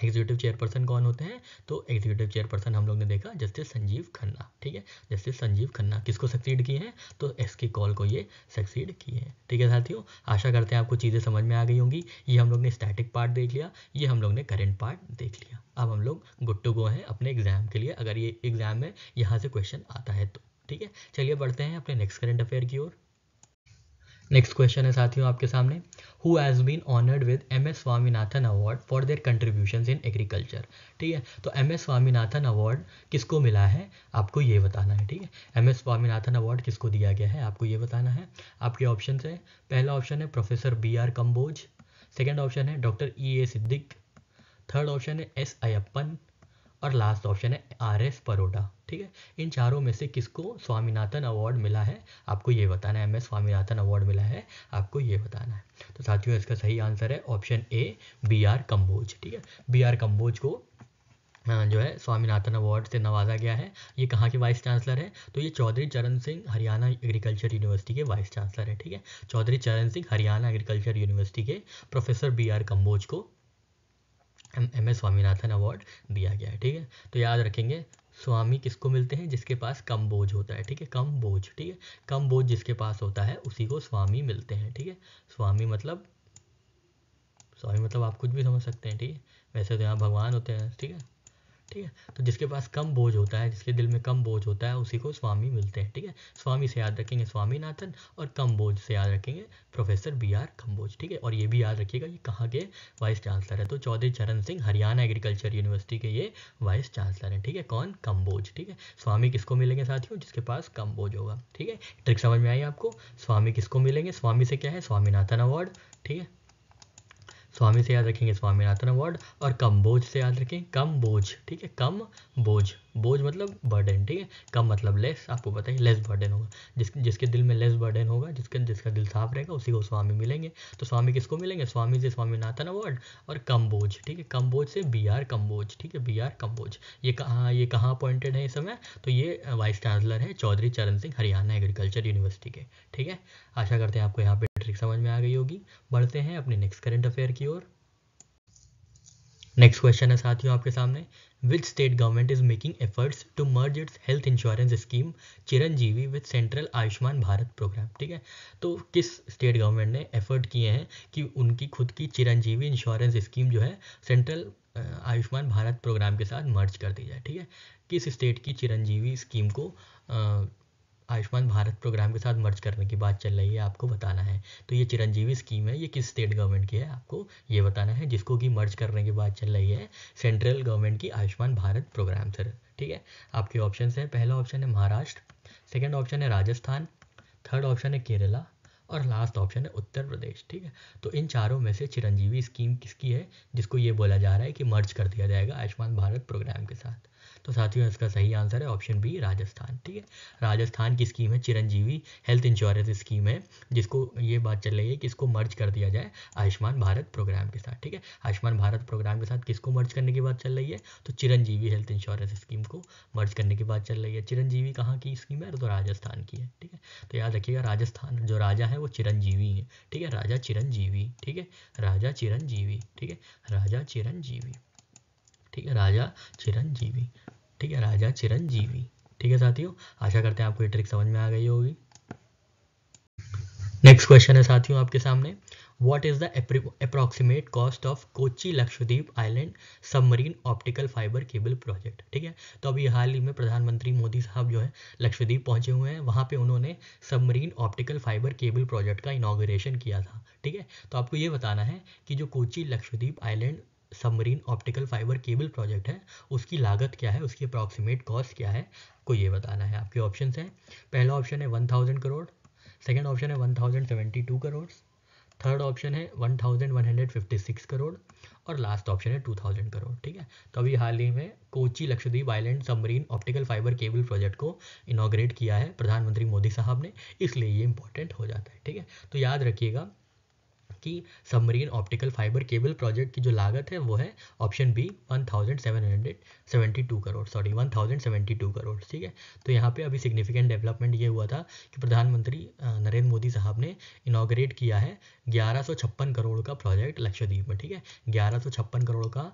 एग्जीक्यूटिव चेयरपर्सन कौन होते हैं तो एग्जीक्यूटिव चेयरपर्सन हम लोग ने देखा जस्टिस संजीव खन्ना ठीक है जस्टिस संजीव खन्ना किसको सक्सीड किए हैं तो एस के कॉल को ये सक्सीड किए हैं ठीक है साथियों आशा करते हैं आपको चीज़ें समझ में आ गई होंगी ये हम लोग ने स्टैटिक पार्ट देख लिया ये हम लोग ने करेंट पार्ट देख लिया अब हम लोग गुड टू गो हैं अपने एग्जाम के लिए अगर ये एग्जाम में यहाँ से क्वेश्चन आता है तो ठीक है चलिए बढ़ते हैं अपने नेक्स्ट करेंट अफेयर की ओर नेक्स्ट क्वेश्चन है साथियों आपके सामने who has been honoured with M S Swaminathan award for their contribution in agriculture ठीक है तो एम एस स्वामीनाथन अवार्ड किसको मिला है आपको ये बताना है ठीक है एम एस स्वामीनाथन अवार्ड किसको दिया गया है आपको ये बताना है आपके ऑप्शन है पहला ऑप्शन है professor B R Kamboj second option है doctor E A Siddiq third option है एस अयप्पन और लास्ट ऑप्शन है आर एस परोडा ठीक है इन चारों में से किसको स्वामीनाथन अवार्ड मिला है आपको ये बताना है एम एस स्वामीनाथन अवार्ड मिला है आपको ये बताना है तो साथियों इसका सही आंसर है option A B R Kamboj ठीक है बी आर कम्बोज को जो है स्वामीनाथन अवार्ड से नवाजा गया है ये कहाँ के वाइस चांसलर हैं तो ये चौधरी चरण सिंह हरियाणा एग्रीकल्चर यूनिवर्सिटी के वाइस चांसलर है ठीक है चौधरी चरण सिंह हरियाणा एग्रीकल्चर यूनिवर्सिटी के प्रोफेसर बी आर कम्बोज को एम एस स्वामीनाथन अवार्ड दिया गया है ठीक है तो याद रखेंगे स्वामी किसको मिलते हैं जिसके पास कम बोझ होता है ठीक है कम बोझ ठीक है कम बोझ जिसके पास होता है उसी को स्वामी मिलते हैं ठीक है स्वामी मतलब स्वामी मतलब आप कुछ भी समझ सकते हैं ठीक है वैसे तो यहाँ भगवान होते हैं ठीक है ठीक है तो जिसके पास कम बोझ होता है जिसके दिल में कम बोझ होता है उसी को स्वामी मिलते हैं ठीक है स्वामी से याद रखेंगे स्वामीनाथन और कम बोझ से याद रखेंगे प्रोफेसर बी आर कम्बोज ठीक है और ये भी याद रखिएगा ये कहाँ के वाइस चांसलर है तो चौधरी चरण सिंह हरियाणा एग्रीकल्चर यूनिवर्सिटी के ये वाइस चांसलर हैं ठीक है कौन कम्बोज ठीक है स्वामी किसको मिलेंगे साथियों जिसके पास कम बोझ होगा ठीक है ट्रिक समझ में आई आपको स्वामी किसको मिलेंगे स्वामी से क्या है स्वामीनाथन अवार्ड ठीक है स्वामी से याद रखेंगे स्वामीनाथन अवार्ड और कम्बोज से याद रखें कम बोझ ठीक है कम बोझ बोझ मतलब बर्डन ठीक है कम मतलब लेस आपको पता है लेस बर्डन होगा जिस जिसके दिल में लेस बर्डन होगा जिसके जिसका दिल साफ रहेगा उसी को स्वामी मिलेंगे तो स्वामी किसको मिलेंगे स्वामी से स्वामीनाथन अवार्ड और कम्बोज ठीक है कम्बोज से बी आर कम्बोज ठीक है बी आर कम्बोज ये कहाँ ये कहाँ अपॉइंटेड है इस समय तो ये वाइस चांसलर है चौधरी चरण सिंह हरियाणा एग्रीकल्चर यूनिवर्सिटी के ठीक है आशा करते हैं आपको यहाँ पे ट्रिक समझ में आ गई होगी बढ़ते हैं अपने नेक्स्ट करंट अफेयर की ओर नेक्स्ट क्वेश्चन है साथियों आपके सामने which state government is making efforts to merge its health insurance scheme Chiranjeevi with central Ayushman Bharat programme ठीक है तो किस स्टेट गवर्नमेंट ने एफर्ट किए हैं कि उनकी खुद की चिरंजीवी इंश्योरेंस स्कीम जो है सेंट्रल आयुष्मान भारत प्रोग्राम के साथ मर्ज कर दी जाए ठीक है किस स्टेट की चिरंजीवी स्कीम को आयुष्मान भारत प्रोग्राम के साथ मर्ज करने की बात चल रही है आपको बताना है तो ये चिरंजीवी स्कीम है ये किस स्टेट गवर्नमेंट की है आपको ये बताना है जिसको कि मर्ज करने की बात चल रही है सेंट्रल गवर्नमेंट की आयुष्मान भारत प्रोग्राम सर ठीक है आपके ऑप्शन है पहला ऑप्शन है महाराष्ट्र सेकेंड ऑप्शन है राजस्थान थर्ड ऑप्शन है केरला और लास्ट ऑप्शन है उत्तर प्रदेश ठीक है तो इन चारों में से चिरंजीवी स्कीम किसकी है जिसको ये बोला जा रहा है कि मर्ज कर दिया जाएगा आयुष्मान भारत प्रोग्राम के साथ तो साथियों इसका सही आंसर है ऑप्शन बी राजस्थान ठीक है राजस्थान की स्कीम है चिरंजीवी हेल्थ इंश्योरेंस स्कीम है जिसको ये बात चल रही है कि इसको मर्ज कर दिया जाए आयुष्मान भारत प्रोग्राम के साथ ठीक है आयुष्मान भारत प्रोग्राम के साथ किसको मर्ज करने की बात चल रही है तो चिरंजीवी हेल्थ इंश्योरेंस स्कीम को मर्ज करने की बात चल रही है चिरंजीवी कहाँ की स्कीम है तो राजस्थान की है ठीक है तो याद रखिएगा राजस्थान जो राजा है वो चिरंजीवी है ठीक है राजा चिरंजीवी ठीक है राजा चिरंजीवी ठीक है राजा चिरंजीवी ठीक है राजा चिरंजीवी ठीक है राजा चिरंजीवी ठीक है साथियों आशा करते हैं आपको ये ट्रिक समझ में आ गई होगी नेक्स्ट क्वेश्चन है साथियों आपके सामने what is the approximate cost of Kochi Lakshadweep island submarine optical fibre cable project ठीक है तो अभी हाल ही में प्रधानमंत्री मोदी साहब जो है लक्षद्वीप पहुंचे हुए हैं वहां पे उन्होंने submarine optical fibre cable project का इनाग्रेशन किया था ठीक है तो आपको ये बताना है कि जो Kochi Lakshadweep island submarine optical fibre cable project है उसकी लागत क्या है उसकी अप्रॉक्सीमेट कॉस्ट क्या है को ये बताना है आपके ऑप्शन हैं पहला ऑप्शन है one thousand crore second option है one thousand seventy two crore third option है one thousand one hundred fifty six crore और लास्ट ऑप्शन है टू थाउजेंड करोड़ ठीक है तो अभी हाल ही में Kochi Lakshadweep island submarine optical fibre cable project को इनाग्रेट किया है प्रधानमंत्री मोदी साहब ने इसलिए ये इंपॉर्टेंट हो जाता है ठीक है तो याद रखिएगा कि submarine optical fibre cable project की जो लागत है वो है option B 1772 crore sorry 1072 crore ठीक है तो यहाँ पे अभी सिग्निफिकेंट डेवलपमेंट ये हुआ था कि प्रधानमंत्री नरेंद्र मोदी साहब ने इनाग्रेट किया है ग्यारह करोड़ का प्रोजेक्ट लक्षद्वीप में ठीक है ग्यारह करोड़ का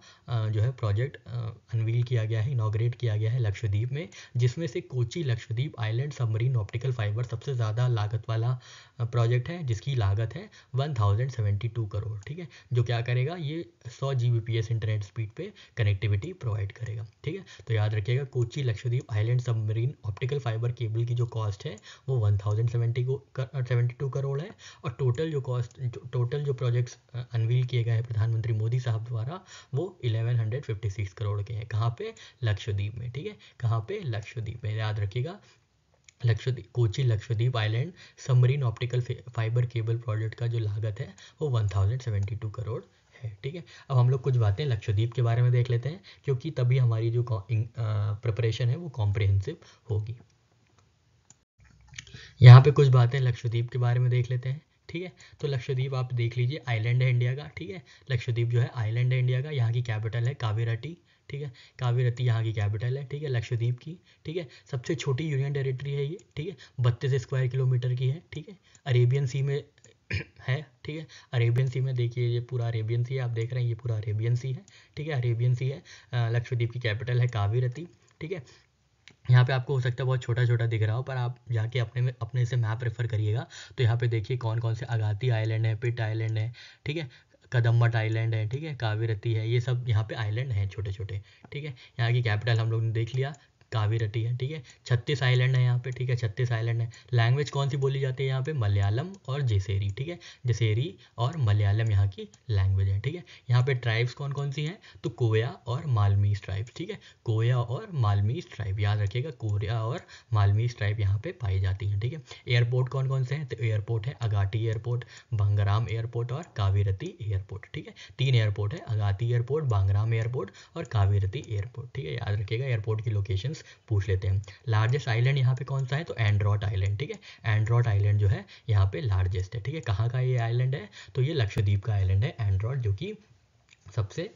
जो है प्रोजेक्ट अनवील किया गया है इनाग्रेट किया गया है लक्षद्वीप में जिसमें से Kochi Lakshadweep island submarine optical fibre सबसे ज़्यादा लागत वाला प्रोजेक्ट है जिसकी लागत है वन थाउजेंड 72 करोड़ ठीक है जो क्या करेगा ये 100 जी इंटरनेट स्पीड पे कनेक्टिविटी प्रोवाइड करेगा ठीक है तो याद रखिएगा Kochi Lakshadweep island submarine optical fibre cable की जो कॉस्ट है वो वन थाउजेंड सेवेंटी को सेवेंटी टू करोड़ है और टोटल जो कॉस्ट टोटल जो प्रोजेक्ट्स अनवील किए गए हैं प्रधानमंत्री मोदी साहब द्वारा वो eleven hundred fifty six crore के हैं कहाँ पे लक्षद्वीप में ठीक है कहाँ पे लक्षद्वीप में याद रखिएगा Lakshadweep Kochi Lakshadweep island submarine optical fibre cable project का जो लागत है वो 1072 करोड़ है ठीक है अब हम लोग कुछ बातें लक्षद्वीप के बारे में देख लेते हैं क्योंकि तभी हमारी जो प्रिपरेशन है वो कॉम्प्रिहेंसिव होगी यहाँ पे कुछ बातें लक्षद्वीप के बारे में देख लेते हैं ठीक है तो लक्षद्वीप आप देख लीजिए आइलैंड है इंडिया का ठीक है लक्षद्वीप जो है आइलैंड है इंडिया का यहाँ की कैपिटल है कावेराटी ठीक है कावेरती यहाँ की कैपिटल है ठीक है लक्षद्वीप की ठीक है सबसे छोटी यूनियन टेरिटरी है ये ठीक है बत्तीस स्क्वायर किलोमीटर की है ठीक है अरेबियन सी में है ठीक है अरेबियन सी में देखिए ये पूरा अरेबियन सी है आप देख रहे हैं ये पूरा अरेबियन सी है ठीक है अरेबियन सी है लक्षद्वीप की कैपिटल है कावेरती ठीक है यहाँ पे आपको हो सकता है बहुत छोटा छोटा दिख रहा हो पर आप जाके अपने में अपने से मैप रेफर करिएगा तो यहाँ पे देखिए कौन कौन से अगाती आइलैंड है पिट आइलैंड है ठीक है कदम्बट आइलैंड है ठीक है कावेरती है ये सब यहाँ पे आइलैंड हैं छोटे छोटे ठीक है यहाँ की कैपिटल हम लोग ने देख लिया कावी रटी है ठीक है छत्तीस आइलैंड है यहाँ पे ठीक है छत्तीस आइलैंड है लैंग्वेज कौन सी बोली जाती है यहाँ पे मलयालम और जेसेरी ठीक है जेसेरी और मलयालम यहाँ की लैंग्वेज है ठीक है यहाँ पे ट्राइब्स कौन कौन सी हैं तो कोया और मालमीज ट्राइब्स ठीक है कोया और मालमीज ट्राइब याद रखिएगा कोरिया और मालमीज ट्राइब यहाँ पे पाई जाती है ठीक है एयरपोर्ट कौन कौन से हैं तो एयरपोर्ट है अगाटी एयरपोर्ट बंगराम एयरपोर्ट और कावीरती एयरपोर्ट ठीक है तीन एयरपोर्ट है अगाती एयरपोर्ट बांगराम एयरपोर्ट और कावीरती एयरपोर्ट ठीक है याद रखिएगा एयरपोर्ट की लोकेशन आइलैंड्स पूछ लेते हैं लार्जेस्ट आइलैंड यहाँ पे कौन सा है तो एंड्रॉट आइलैंड ठीक है एंड्रॉट आइलैंड जो है यहाँ पे लार्जेस्ट है ठीक है कहाँ का ये आइलैंड है तो ये लक्षद्वीप का आइलैंड है एंड्रॉट जो कि सबसे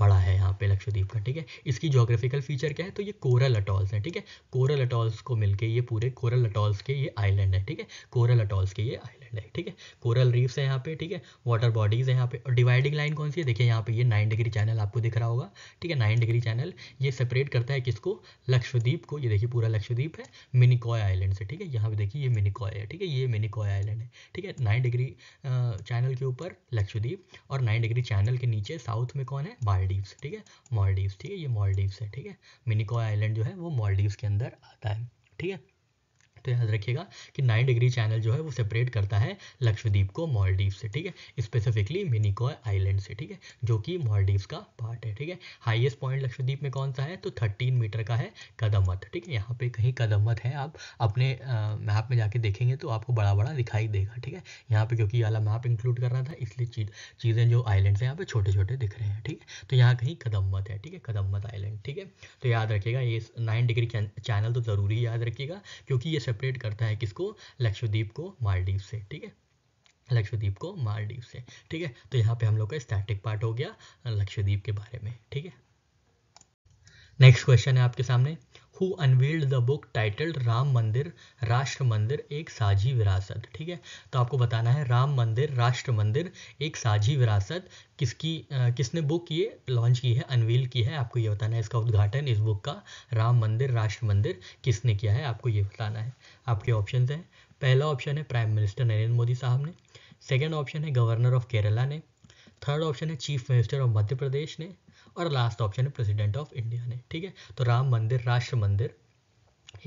बड़ा है यहाँ पे लक्षद्वीप का ठीक है इसकी जोग्राफिकल फीचर क्या है तो ये कोरल अटॉल्स हैं ठीक है कोरल अटॉल्स को मिलके ये पूरे कोरल अटॉल्स के ये आइलैंड है ठीक है कोरल अटॉल्स के ये आइलैंड आइलैंड है ठीक है कोरल रीफ्स है यहाँ पे ठीक है वाटर बॉडीज़ है यहाँ पे और डिवाइडिंग लाइन कौन सी है देखिए यहाँ पे ये नाइन डिग्री चैनल आपको दिख रहा होगा ठीक है नाइन डिग्री चैनल ये सेपरेट करता है किसको लक्षद्वीप को ये देखिए पूरा लक्षद्वीप है मिनिकॉय आइलैंड से ठीक है यहाँ पे देखिए ये मिनिकॉय है ठीक है ये मिनिकॉय आइलैंड है ठीक है नाइन डिग्री चैनल के ऊपर लक्षद्वीप और नाइन डिग्री चैनल के नीचे साउथ में कौन है मालदीव्स ठीक है मॉलडीव्स ठीक है ये मॉलडीव्स है ठीक है मिनिकॉय आइलैंड जो है वो मॉलडीव्स के अंदर आता है ठीक है तो याद रखिएगा कि नाइन डिग्री चैनल जो है वो सेपरेट करता है लक्षद्वीप को मॉलडीव से ठीक है स्पेसिफिकली मिनिकॉय आइलैंड से ठीक है जो कि मॉलडीव का पार्ट है ठीक है हाइएस्ट पॉइंट लक्षद्वीप में कौन सा है तो थर्टीन मीटर का है कदमत ठीक है यहाँ पे कहीं कदमत है आप अपने मैप में जाके देखेंगे तो आपको बड़ा बड़ा दिखाई देगा ठीक है यहाँ पे क्योंकि अला मैप इंक्लूड कर रहा था इसलिए चीज़ें जो आइलैंड है यहाँ पे छोटे छोटे दिख रहे हैं ठीक है तो यहाँ कहीं कदमत है ठीक है कदमत आइलैंड ठीक है तो याद रखिएगा ये नाइन डिग्री चैनल तो ज़रूरी याद रखिएगा क्योंकि ये सेपरेट करता है किसको लक्षद्वीप को मालदीव से ठीक है लक्षद्वीप को मालदीव से ठीक है तो यहाँ पे हम लोग का स्टैटिक पार्ट हो गया लक्षद्वीप के बारे में ठीक है नेक्स्ट क्वेश्चन है आपके सामने who unveiled the book titled Ram Mandir Rashtra मंदिर एक साझी विरासत ठीक है तो आपको बताना है राम मंदिर राष्ट्र मंदिर एक साझी विरासत किसकी आ, किसने बुक ये लॉन्च की है अनवील की है आपको ये बताना है इसका उद्घाटन इस बुक का राम मंदिर राष्ट्र मंदिर किसने किया है आपको ये बताना है आपके ऑप्शन हैं पहला ऑप्शन है प्राइम मिनिस्टर नरेंद्र मोदी साहब ने सेकेंड ऑप्शन है गवर्नर ऑफ केरला ने थर्ड ऑप्शन है chief minister of Madhya Pradesh ने और लास्ट ऑप्शन है प्रेसिडेंट ऑफ इंडिया ने ठीक है तो राम मंदिर राष्ट्र मंदिर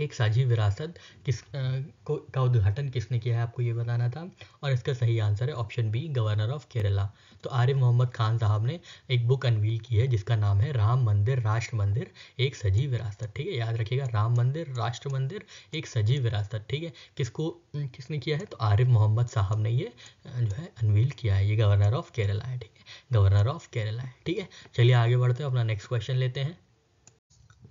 एक साझी विरासत किस आ, को का उद्घाटन किसने किया है आपको ये बताना था और इसका सही आंसर है option B governor of Kerala तो आरिफ मोहम्मद खान साहब ने एक बुक अनवील की है जिसका नाम है राम मंदिर राष्ट्र मंदिर एक सजीव विरासत ठीक है याद रखिएगा राम मंदिर राष्ट्र मंदिर एक सजीव विरासत ठीक है किसको किसने किया है तो आरिफ मोहम्मद साहब ने ये जो है अनवील किया है ये गवर्नर ऑफ केरला है ठीक है गवर्नर ऑफ केरला है ठीक है चलिए आगे बढ़ते हैं अपना नेक्स्ट क्वेश्चन लेते हैं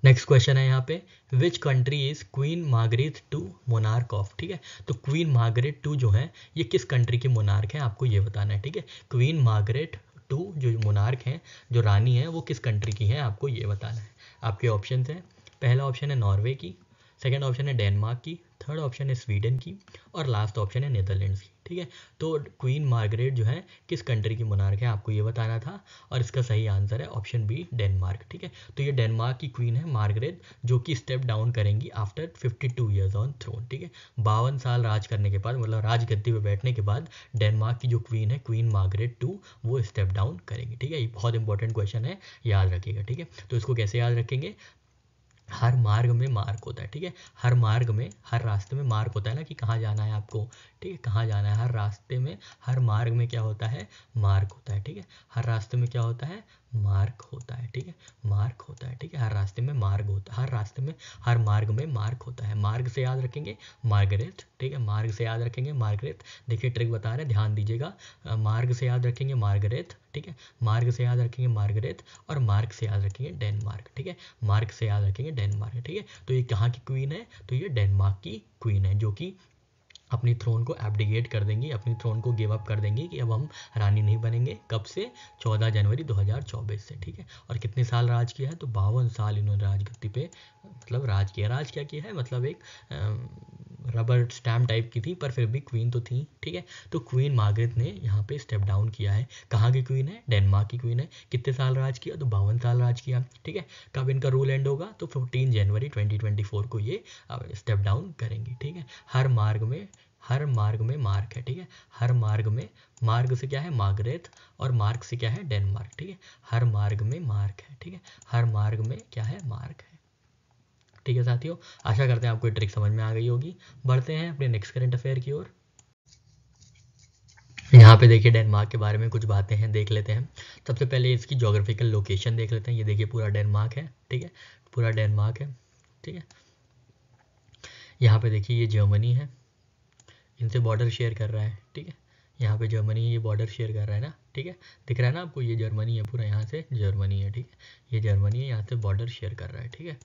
नेक्स्ट क्वेश्चन है यहाँ पे which country is Queen Margaret two monarch of ठीक है तो क्वीन मार्गरेट टू जो है ये किस कंट्री की मोनार्क है आपको ये बताना है ठीक है क्वीन मार्गरेट टू जो मोनार्क है जो रानी है वो किस कंट्री की है आपको ये बताना है आपके ऑप्शन हैं पहला ऑप्शन है नॉर्वे की सेकेंड ऑप्शन है डेनमार्क की थर्ड ऑप्शन है स्वीडन की और लास्ट ऑप्शन है नेदरलैंड्स की ठीक है तो क्वीन मार्गरेट जो है किस कंट्री की मुनार्क है आपको ये बताना था और इसका सही आंसर है ऑप्शन बी डेनमार्क ठीक है तो ये डेनमार्क की क्वीन है मार्गरेट जो कि स्टेप डाउन करेंगी after 52 two years on throne ठीक है बावन साल राज करने के बाद मतलब राज गद्दी पर बैठने के बाद डेनमार्क की जो क्वीन है क्वीन मार्गरेट टू वो स्टेप डाउन करेंगी ठीक है ये बहुत इंपॉर्टेंट क्वेश्चन है याद रखिएगा ठीक है तो इसको कैसे याद रखेंगे हर मार्ग में मार्ग होता है ठीक है हर मार्ग में हर रास्ते में मार्ग होता है ना कि कहाँ जाना है आपको ठीक है कहाँ जाना है हर रास्ते में हर मार्ग में क्या होता है मार्ग होता है ठीक है हर रास्ते में क्या होता है मार्ग होता है ठीक है मार्ग होता है ठीक है हर रास्ते में मार्ग होता है हर रास्ते में हर मार्ग में मार्ग होता है मार्ग से याद रखेंगे मार्गरेट ठीक है मार्ग से याद रखेंगे मार्गरेट देखिए ट्रिक बता रहे ध्यान दीजिएगा मार्ग से याद रखेंगे मार्गरेट ठीक है मार्ग से याद रखेंगे मार्गरेट और मार्ग से याद रखेंगे डेनमार्क ठीक है मार्ग से याद रखेंगे डेनमार्क ठीक है तो ये कहाँ की क्वीन है तो ये डेनमार्क की क्वीन है जो कि अपनी थ्रोन को एबडिगेट कर देंगी अपनी थ्रोन को गिव अप कर देंगी कि अब हम रानी नहीं बनेंगे कब से 14 जनवरी 2024 से ठीक है और कितने साल राज किया है तो बावन साल इन्होंने राजगति पे मतलब राज किया राज क्या किया है मतलब एक रबर स्टैम्प टाइप की थी पर फिर भी क्वीन तो थी ठीक है तो क्वीन मार्गरेट ने यहाँ पे स्टेप डाउन किया है कहाँ की क्वीन है डेनमार्क की क्वीन है कितने साल राज किया तो बावन साल राज किया ठीक है कब इनका रूल एंड होगा तो फिफ्टीन जनवरी ट्वेंटी ट्वेंटी फोर को ये स्टेप डाउन करेंगी ठीक है हर मार्ग में हर मार्ग में मार्क है ठीक है हर मार्ग में मार्ग से क्या है मार्गरेथ और मार्क से क्या है डेनमार्क ठीक है हर मार्ग में मार्क है ठीक है हर मार्ग में क्या है मार्क है ठीक है साथियों आशा करते हैं आपको ट्रिक समझ में आ गई होगी बढ़ते हैं अपने नेक्स्ट करेंट अफेयर की ओर यहाँ पे देखिए डेनमार्क के बारे में कुछ बातें हैं देख लेते हैं सबसे पहले इसकी जोग्राफिकल लोकेशन देख लेते हैं ये देखिए पूरा डेनमार्क है ठीक है पूरा डेनमार्क है ठीक है यहाँ पे देखिए ये जर्मनी है इनसे बॉर्डर शेयर कर रहा है ठीक है यहाँ पे जर्मनी ये बॉर्डर शेयर कर रहा है ना ठीक है दिख रहा है ना आपको ये जर्मनी है पूरा यहाँ से जर्मनी है ठीक है ये जर्मनी है यहाँ से बॉर्डर शेयर कर रहा है ठीक है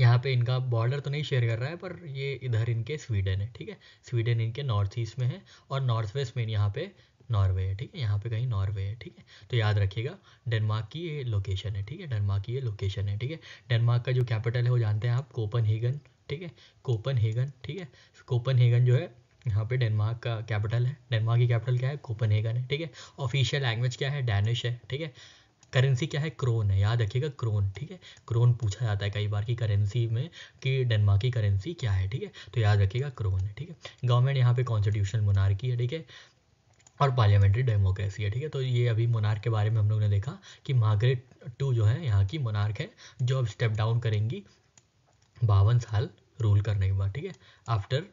यहाँ पे इनका बॉर्डर तो नहीं शेयर कर रहा है पर ये इधर इनके स्वीडन है ठीक है स्वीडन इनके नॉर्थ ईस्ट में है और नॉर्थ वेस्ट में यहाँ पे नॉर्वे है ठीक है यहाँ पे कहीं नॉर्वे है ठीक है तो याद रखिएगा डेनमार्क की ये लोकेशन है ठीक है डेनमार्क की ये लोकेशन है ठीक है डेनमार्क का जो कैपिटल है वो जानते हैं आप कोपन हीगन ठीक है कोपन हीगन ठीक है कोपन हीगन जो है यहाँ पे डेनमार्क का कैपिटल है डेनमार्क की कैपिटल क्या है कोपन हीगन है ठीक है ऑफिशियल लैंग्वेज क्या है डैनिश है ठीक है करेंसी क्या है क्रोन है याद रखिएगा क्रोन ठीक है क्रोन पूछा जाता है कई बार की करेंसी में कि डेनमार्क की करेंसी क्या है ठीक है तो याद रखिएगा क्रोन है ठीक है गवर्नमेंट यहाँ पे कॉन्स्टिट्यूशनल मोनार्की है ठीक है और पार्लियामेंट्री डेमोक्रेसी है ठीक है तो ये अभी मुनार्क के बारे में हम लोग ने देखा कि मार्गरेट टू जो है यहाँ की मोनार्क है जो अब स्टेप डाउन करेंगी बावन साल रूल करने के बाद ठीक है after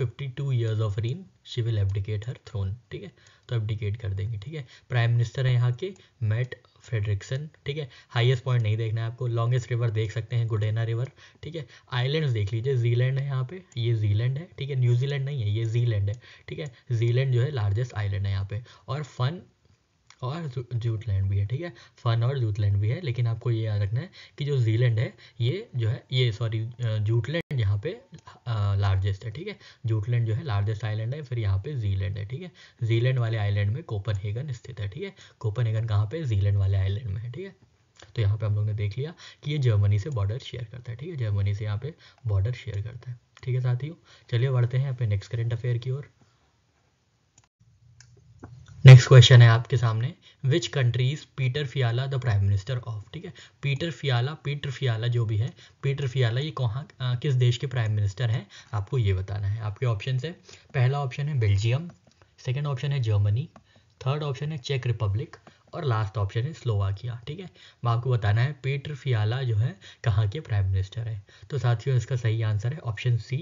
52 years of reign she will abdicate her throne ठीक है तो एब्डिकेट कर देंगे ठीक है प्राइम मिनिस्टर है यहाँ के मैट फेडरिक्सन ठीक है हाईएस्ट पॉइंट नहीं देखना है आपको लॉन्गेस्ट रिवर देख सकते हैं गुडेना रिवर ठीक है आइलैंड्स देख लीजिए जीलैंड है यहाँ पे ये जीलैंड है ठीक है न्यूजीलैंड नहीं है ये जीलैंड है ठीक है जीलैंड जो है लार्जेस्ट आइलैंड है यहाँ पे और फन और जूटलैंड भी है ठीक है फन और जूटलैंड भी है लेकिन आपको ये याद रखना है कि जो जीलैंड है ये जो है ये सॉरी जूटलैंड यहाँ पे लार्जेस्ट है ठीक है जूटलैंड जो है लार्जेस्ट आइलैंड है फिर यहाँ पे जीलैंड है ठीक है जीलैंड वाले आइलैंड में कोपन स्थित है ठीक है कोपन हेगन कहाँ पे जीलैंड वाले आइलैंड में है ठीक है तो यहाँ पे हम लोग ने देख लिया कि ये जर्मनी से बॉर्डर शेयर करता है ठीक है जर्मनी से यहाँ पे बॉर्डर शेयर करता है ठीक है साथियों चलिए बढ़ते हैं अपने नेक्स्ट करेंट अफेयर की ओर नेक्स्ट क्वेश्चन है आपके सामने which countries Peter Fiala the prime minister of ठीक है पीटर फियाला पीटर फियाला जो भी है पीटर फियाला ये कहाँ किस देश के प्राइम मिनिस्टर हैं आपको ये बताना है आपके ऑप्शन है पहला ऑप्शन है बेल्जियम सेकेंड ऑप्शन है जर्मनी थर्ड ऑप्शन है चेक रिपब्लिक और लास्ट ऑप्शन है स्लोवाकिया ठीक है मैं आपको बताना है पीटर फियाला जो है कहाँ के प्राइम मिनिस्टर है तो साथियों इसका सही आंसर है ऑप्शन सी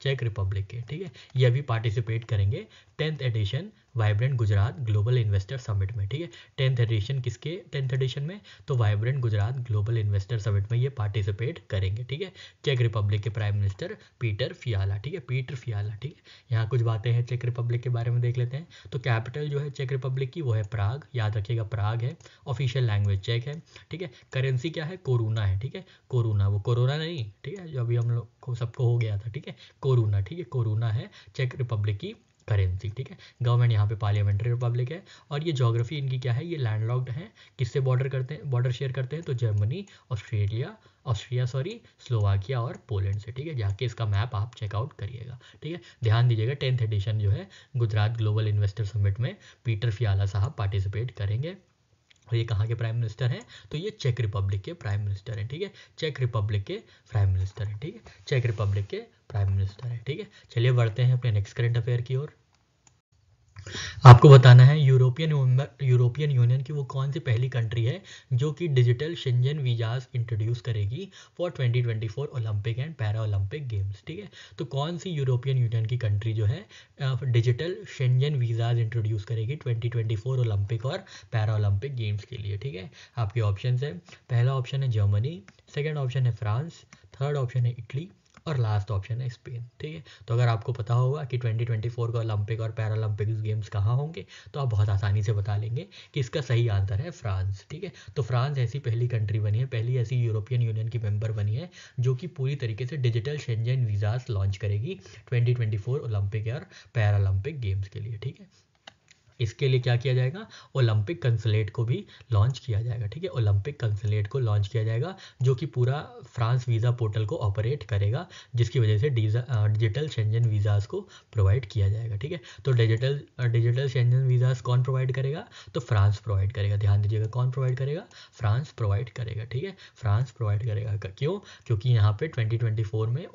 चेक रिपब्लिक के ठीक है ये अभी पार्टिसिपेट करेंगे tenth edition vibrant Gujarat global investor summit में ठीक है टेंथ एडिशन किसके टेंथ एडिशन में तो vibrant Gujarat global investor summit में ये पार्टिसिपेट करेंगे ठीक है चेक रिपब्लिक के प्राइम मिनिस्टर पीटर फियाला ठीक है पीटर फियाला ठीक है यहाँ कुछ बातें हैं चेक रिपब्लिक के बारे में देख लेते हैं तो कैपिटल जो है चेक रिपब्लिक की वो है प्राग याद रखिएगा प्राग है ऑफिशियल लैंग्वेज चेक है ठीक है करेंसी क्या है कोरोना है ठीक है कोरोना वो कोरोना नहीं ठीक है जो अभी हम लोग को सबको हो गया था ठीक है कोरोना ठीक है कोरोना है चेक रिपब्लिक की करेंसी ठीक है गवर्नमेंट यहाँ पे पार्लियामेंट्री रिपब्लिक है और ये जोग्राफी इनकी क्या है ये लैंडलॉक्ड है किससे बॉर्डर करते हैं बॉर्डर शेयर करते हैं तो Germany Australia Austria sorry Slovakia और पोलैंड से ठीक है जाके इसका मैप आप चेकआउट करिएगा ठीक है ध्यान दीजिएगा टेंथ एडिशन जो है गुजरात ग्लोबल इन्वेस्टर समिट में पीटर फियाला साहब पार्टिसिपेट करेंगे और ये कहाँ के प्राइम मिनिस्टर हैं तो ये चेक रिपब्लिक के प्राइम मिनिस्टर हैं ठीक है चेक रिपब्लिक के प्राइम मिनिस्टर हैं ठीक है चेक रिपब्लिक के प्राइम मिनिस्टर हैं ठीक है चलिए बढ़ते हैं अपने नेक्स्ट करेंट अफेयर की ओर आपको बताना है यूरोपियन यूरोपियन यूनियन की वो कौन सी पहली कंट्री है जो कि डिजिटल शिंजन वीजाज इंट्रोड्यूस करेगी for 2024 Olympic and para Olympic games ठीक है तो कौन सी यूरोपियन यूनियन की कंट्री जो है डिजिटल शिंजन वीजाज इंट्रोड्यूस करेगी 2024 ओलंपिक और पैरा ओलंपिक गेम्स के लिए ठीक है आपके ऑप्शन है पहला ऑप्शन है जर्मनी सेकेंड ऑप्शन है फ्रांस थर्ड ऑप्शन है इटली और लास्ट ऑप्शन है स्पेन ठीक है तो अगर आपको पता होगा कि 2024 का ओलंपिक और पैरालंपिक्स गेम्स कहाँ होंगे तो आप बहुत आसानी से बता लेंगे कि इसका सही आंसर है फ्रांस ठीक है तो फ्रांस ऐसी पहली कंट्री बनी है पहली ऐसी यूरोपियन यूनियन की मेंबर बनी है जो कि पूरी तरीके से डिजिटल शेंजन वीज़ास लॉन्च करेगी ट्वेंटी ओलंपिक और पैरालंपिक गेम्स के लिए ठीक है इसके लिए क्या किया जाएगा ओलंपिक कंसुलेट को भी लॉन्च किया जाएगा ठीक है ओलंपिक कंसुलेट को लॉन्च किया जाएगा जो कि पूरा फ्रांस वीज़ा पोर्टल को ऑपरेट करेगा जिसकी वजह से डिजिटल शेंजन वीज़ाज को प्रोवाइड किया जाएगा ठीक है तो डिजिटल डिजिटल शेंजन वीज़ाज कौन प्रोवाइड करेगा तो फ्रांस प्रोवाइड करेगा ध्यान दीजिएगा कौन प्रोवाइड करेगा फ्रांस प्रोवाइड करेगा ठीक है फ्रांस प्रोवाइड करेगा क्यों क्योंकि यहाँ पे ट्वेंटी में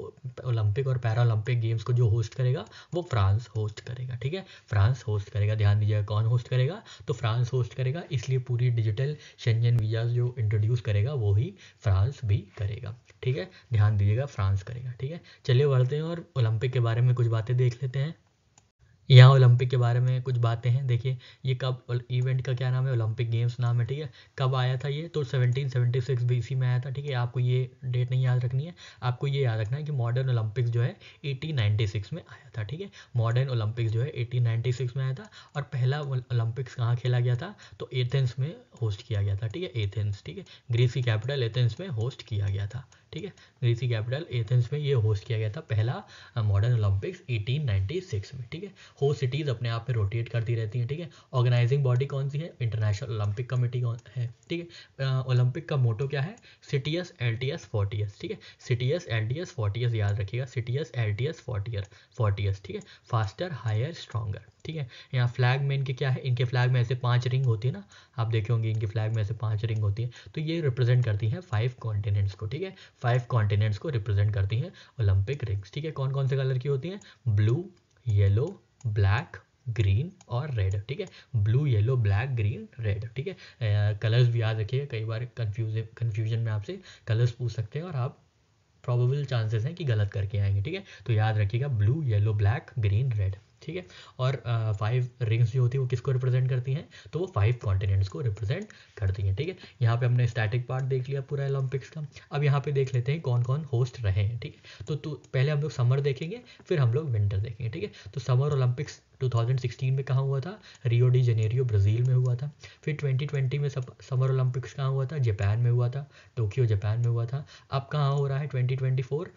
ओलंपिक और पैरालंपिक गेम्स को जो होस्ट करेगा वो फ्रांस होस्ट करेगा ठीक है फ्रांस होस्ट करेगा ध्यान दीजिए वीज़ा कौन होस्ट करेगा तो फ्रांस होस्ट करेगा इसलिए पूरी डिजिटल शेंजन वीज़ा जो इंट्रोड्यूस करेगा वो ही फ्रांस भी करेगा ठीक है ध्यान दीजिएगा फ्रांस करेगा ठीक है चलिए बढ़ते हैं और ओलंपिक के बारे में कुछ बातें देख लेते हैं यहाँ ओलंपिक के बारे में कुछ बातें हैं देखिए ये कब इवेंट का क्या नाम है ओलंपिक गेम्स नाम है ठीक है कब आया था ये तो 1776 बीसी में आया था ठीक है आपको ये डेट नहीं याद रखनी है आपको ये याद रखना है कि मॉडर्न ओलंपिक्स जो है 1896 में आया था ठीक है मॉडर्न ओलंपिक्स जो है 1896 में आया था और पहला ओलंपिक्स कहाँ खेला गया था तो एथेंस में होस्ट किया गया था ठीक है एथेंस ठीक है ग्रीसी कैपिटल एथेंस में होस्ट किया गया था ठीक है ग्रीसी कैपिटल एथेंस में ये होस्ट किया गया था पहला मॉडर्न ओलंपिक्स 1896 में ठीक है होस्ट सिटीज़ अपने आप में रोटेट करती रहती हैं ठीक है ऑर्गेनाइजिंग बॉडी कौन सी है इंटरनेशनल ओलंपिक कमेटी कौन है ठीक है ओलंपिक का मोटो क्या है citius altius fortius ठीक है citius altius fortius याद रखिएगा सिटीएस एल टी एस फोर्टीयर फोर्टीएस ठीक है फास्टर हायर स्ट्रॉन्गर ठीक है यहाँ फ्लैग में इनके क्या है इनके फ्लैग में ऐसे पांच रिंग होती है ना आप देखे होंगे इनके फ्लैग में ऐसे पांच रिंग होती है तो ये रिप्रेजेंट करती है फाइव कॉन्टिनेंट्स को ठीक है फाइव कॉन्टिनेंट्स को रिप्रेजेंट करती हैं ओलंपिक रिंग्स ठीक है कौन कौन से कलर की होती हैं ब्लू येलो ब्लैक ग्रीन और रेड ठीक है blue yellow black green red ठीक है कलर्स भी याद रखिए कई बार कन्फ्यूज कन्फ्यूजन में आपसे कलर्स पूछ सकते हैं और आप प्रॉबेबल चांसेस हैं कि गलत करके आएंगे ठीक है तो याद रखिएगा blue yellow black green red ठीक है और फाइव रिंग्स जो होती है वो किसको रिप्रेजेंट करती हैं तो वो फाइव कॉन्टिनेंट्स को रिप्रेजेंट करती हैं ठीक है यहाँ पे हमने स्टैटिक पार्ट देख लिया पूरा ओलंपिक्स का अब यहाँ पे देख लेते हैं कौन कौन होस्ट रहे हैं ठीक है तो, तो पहले हम लोग समर देखेंगे फिर हम लोग विंटर देखेंगे ठीक है तो समर ओलंपिक्स 2016 में कहाँ हुआ था रियो डी जनेरियो ब्राज़ील में हुआ था फिर 2020 में समर ओलंपिक्स कहाँ हुआ था जापान में हुआ था टोक्यो जापान में हुआ था अब कहाँ हो रहा है 2024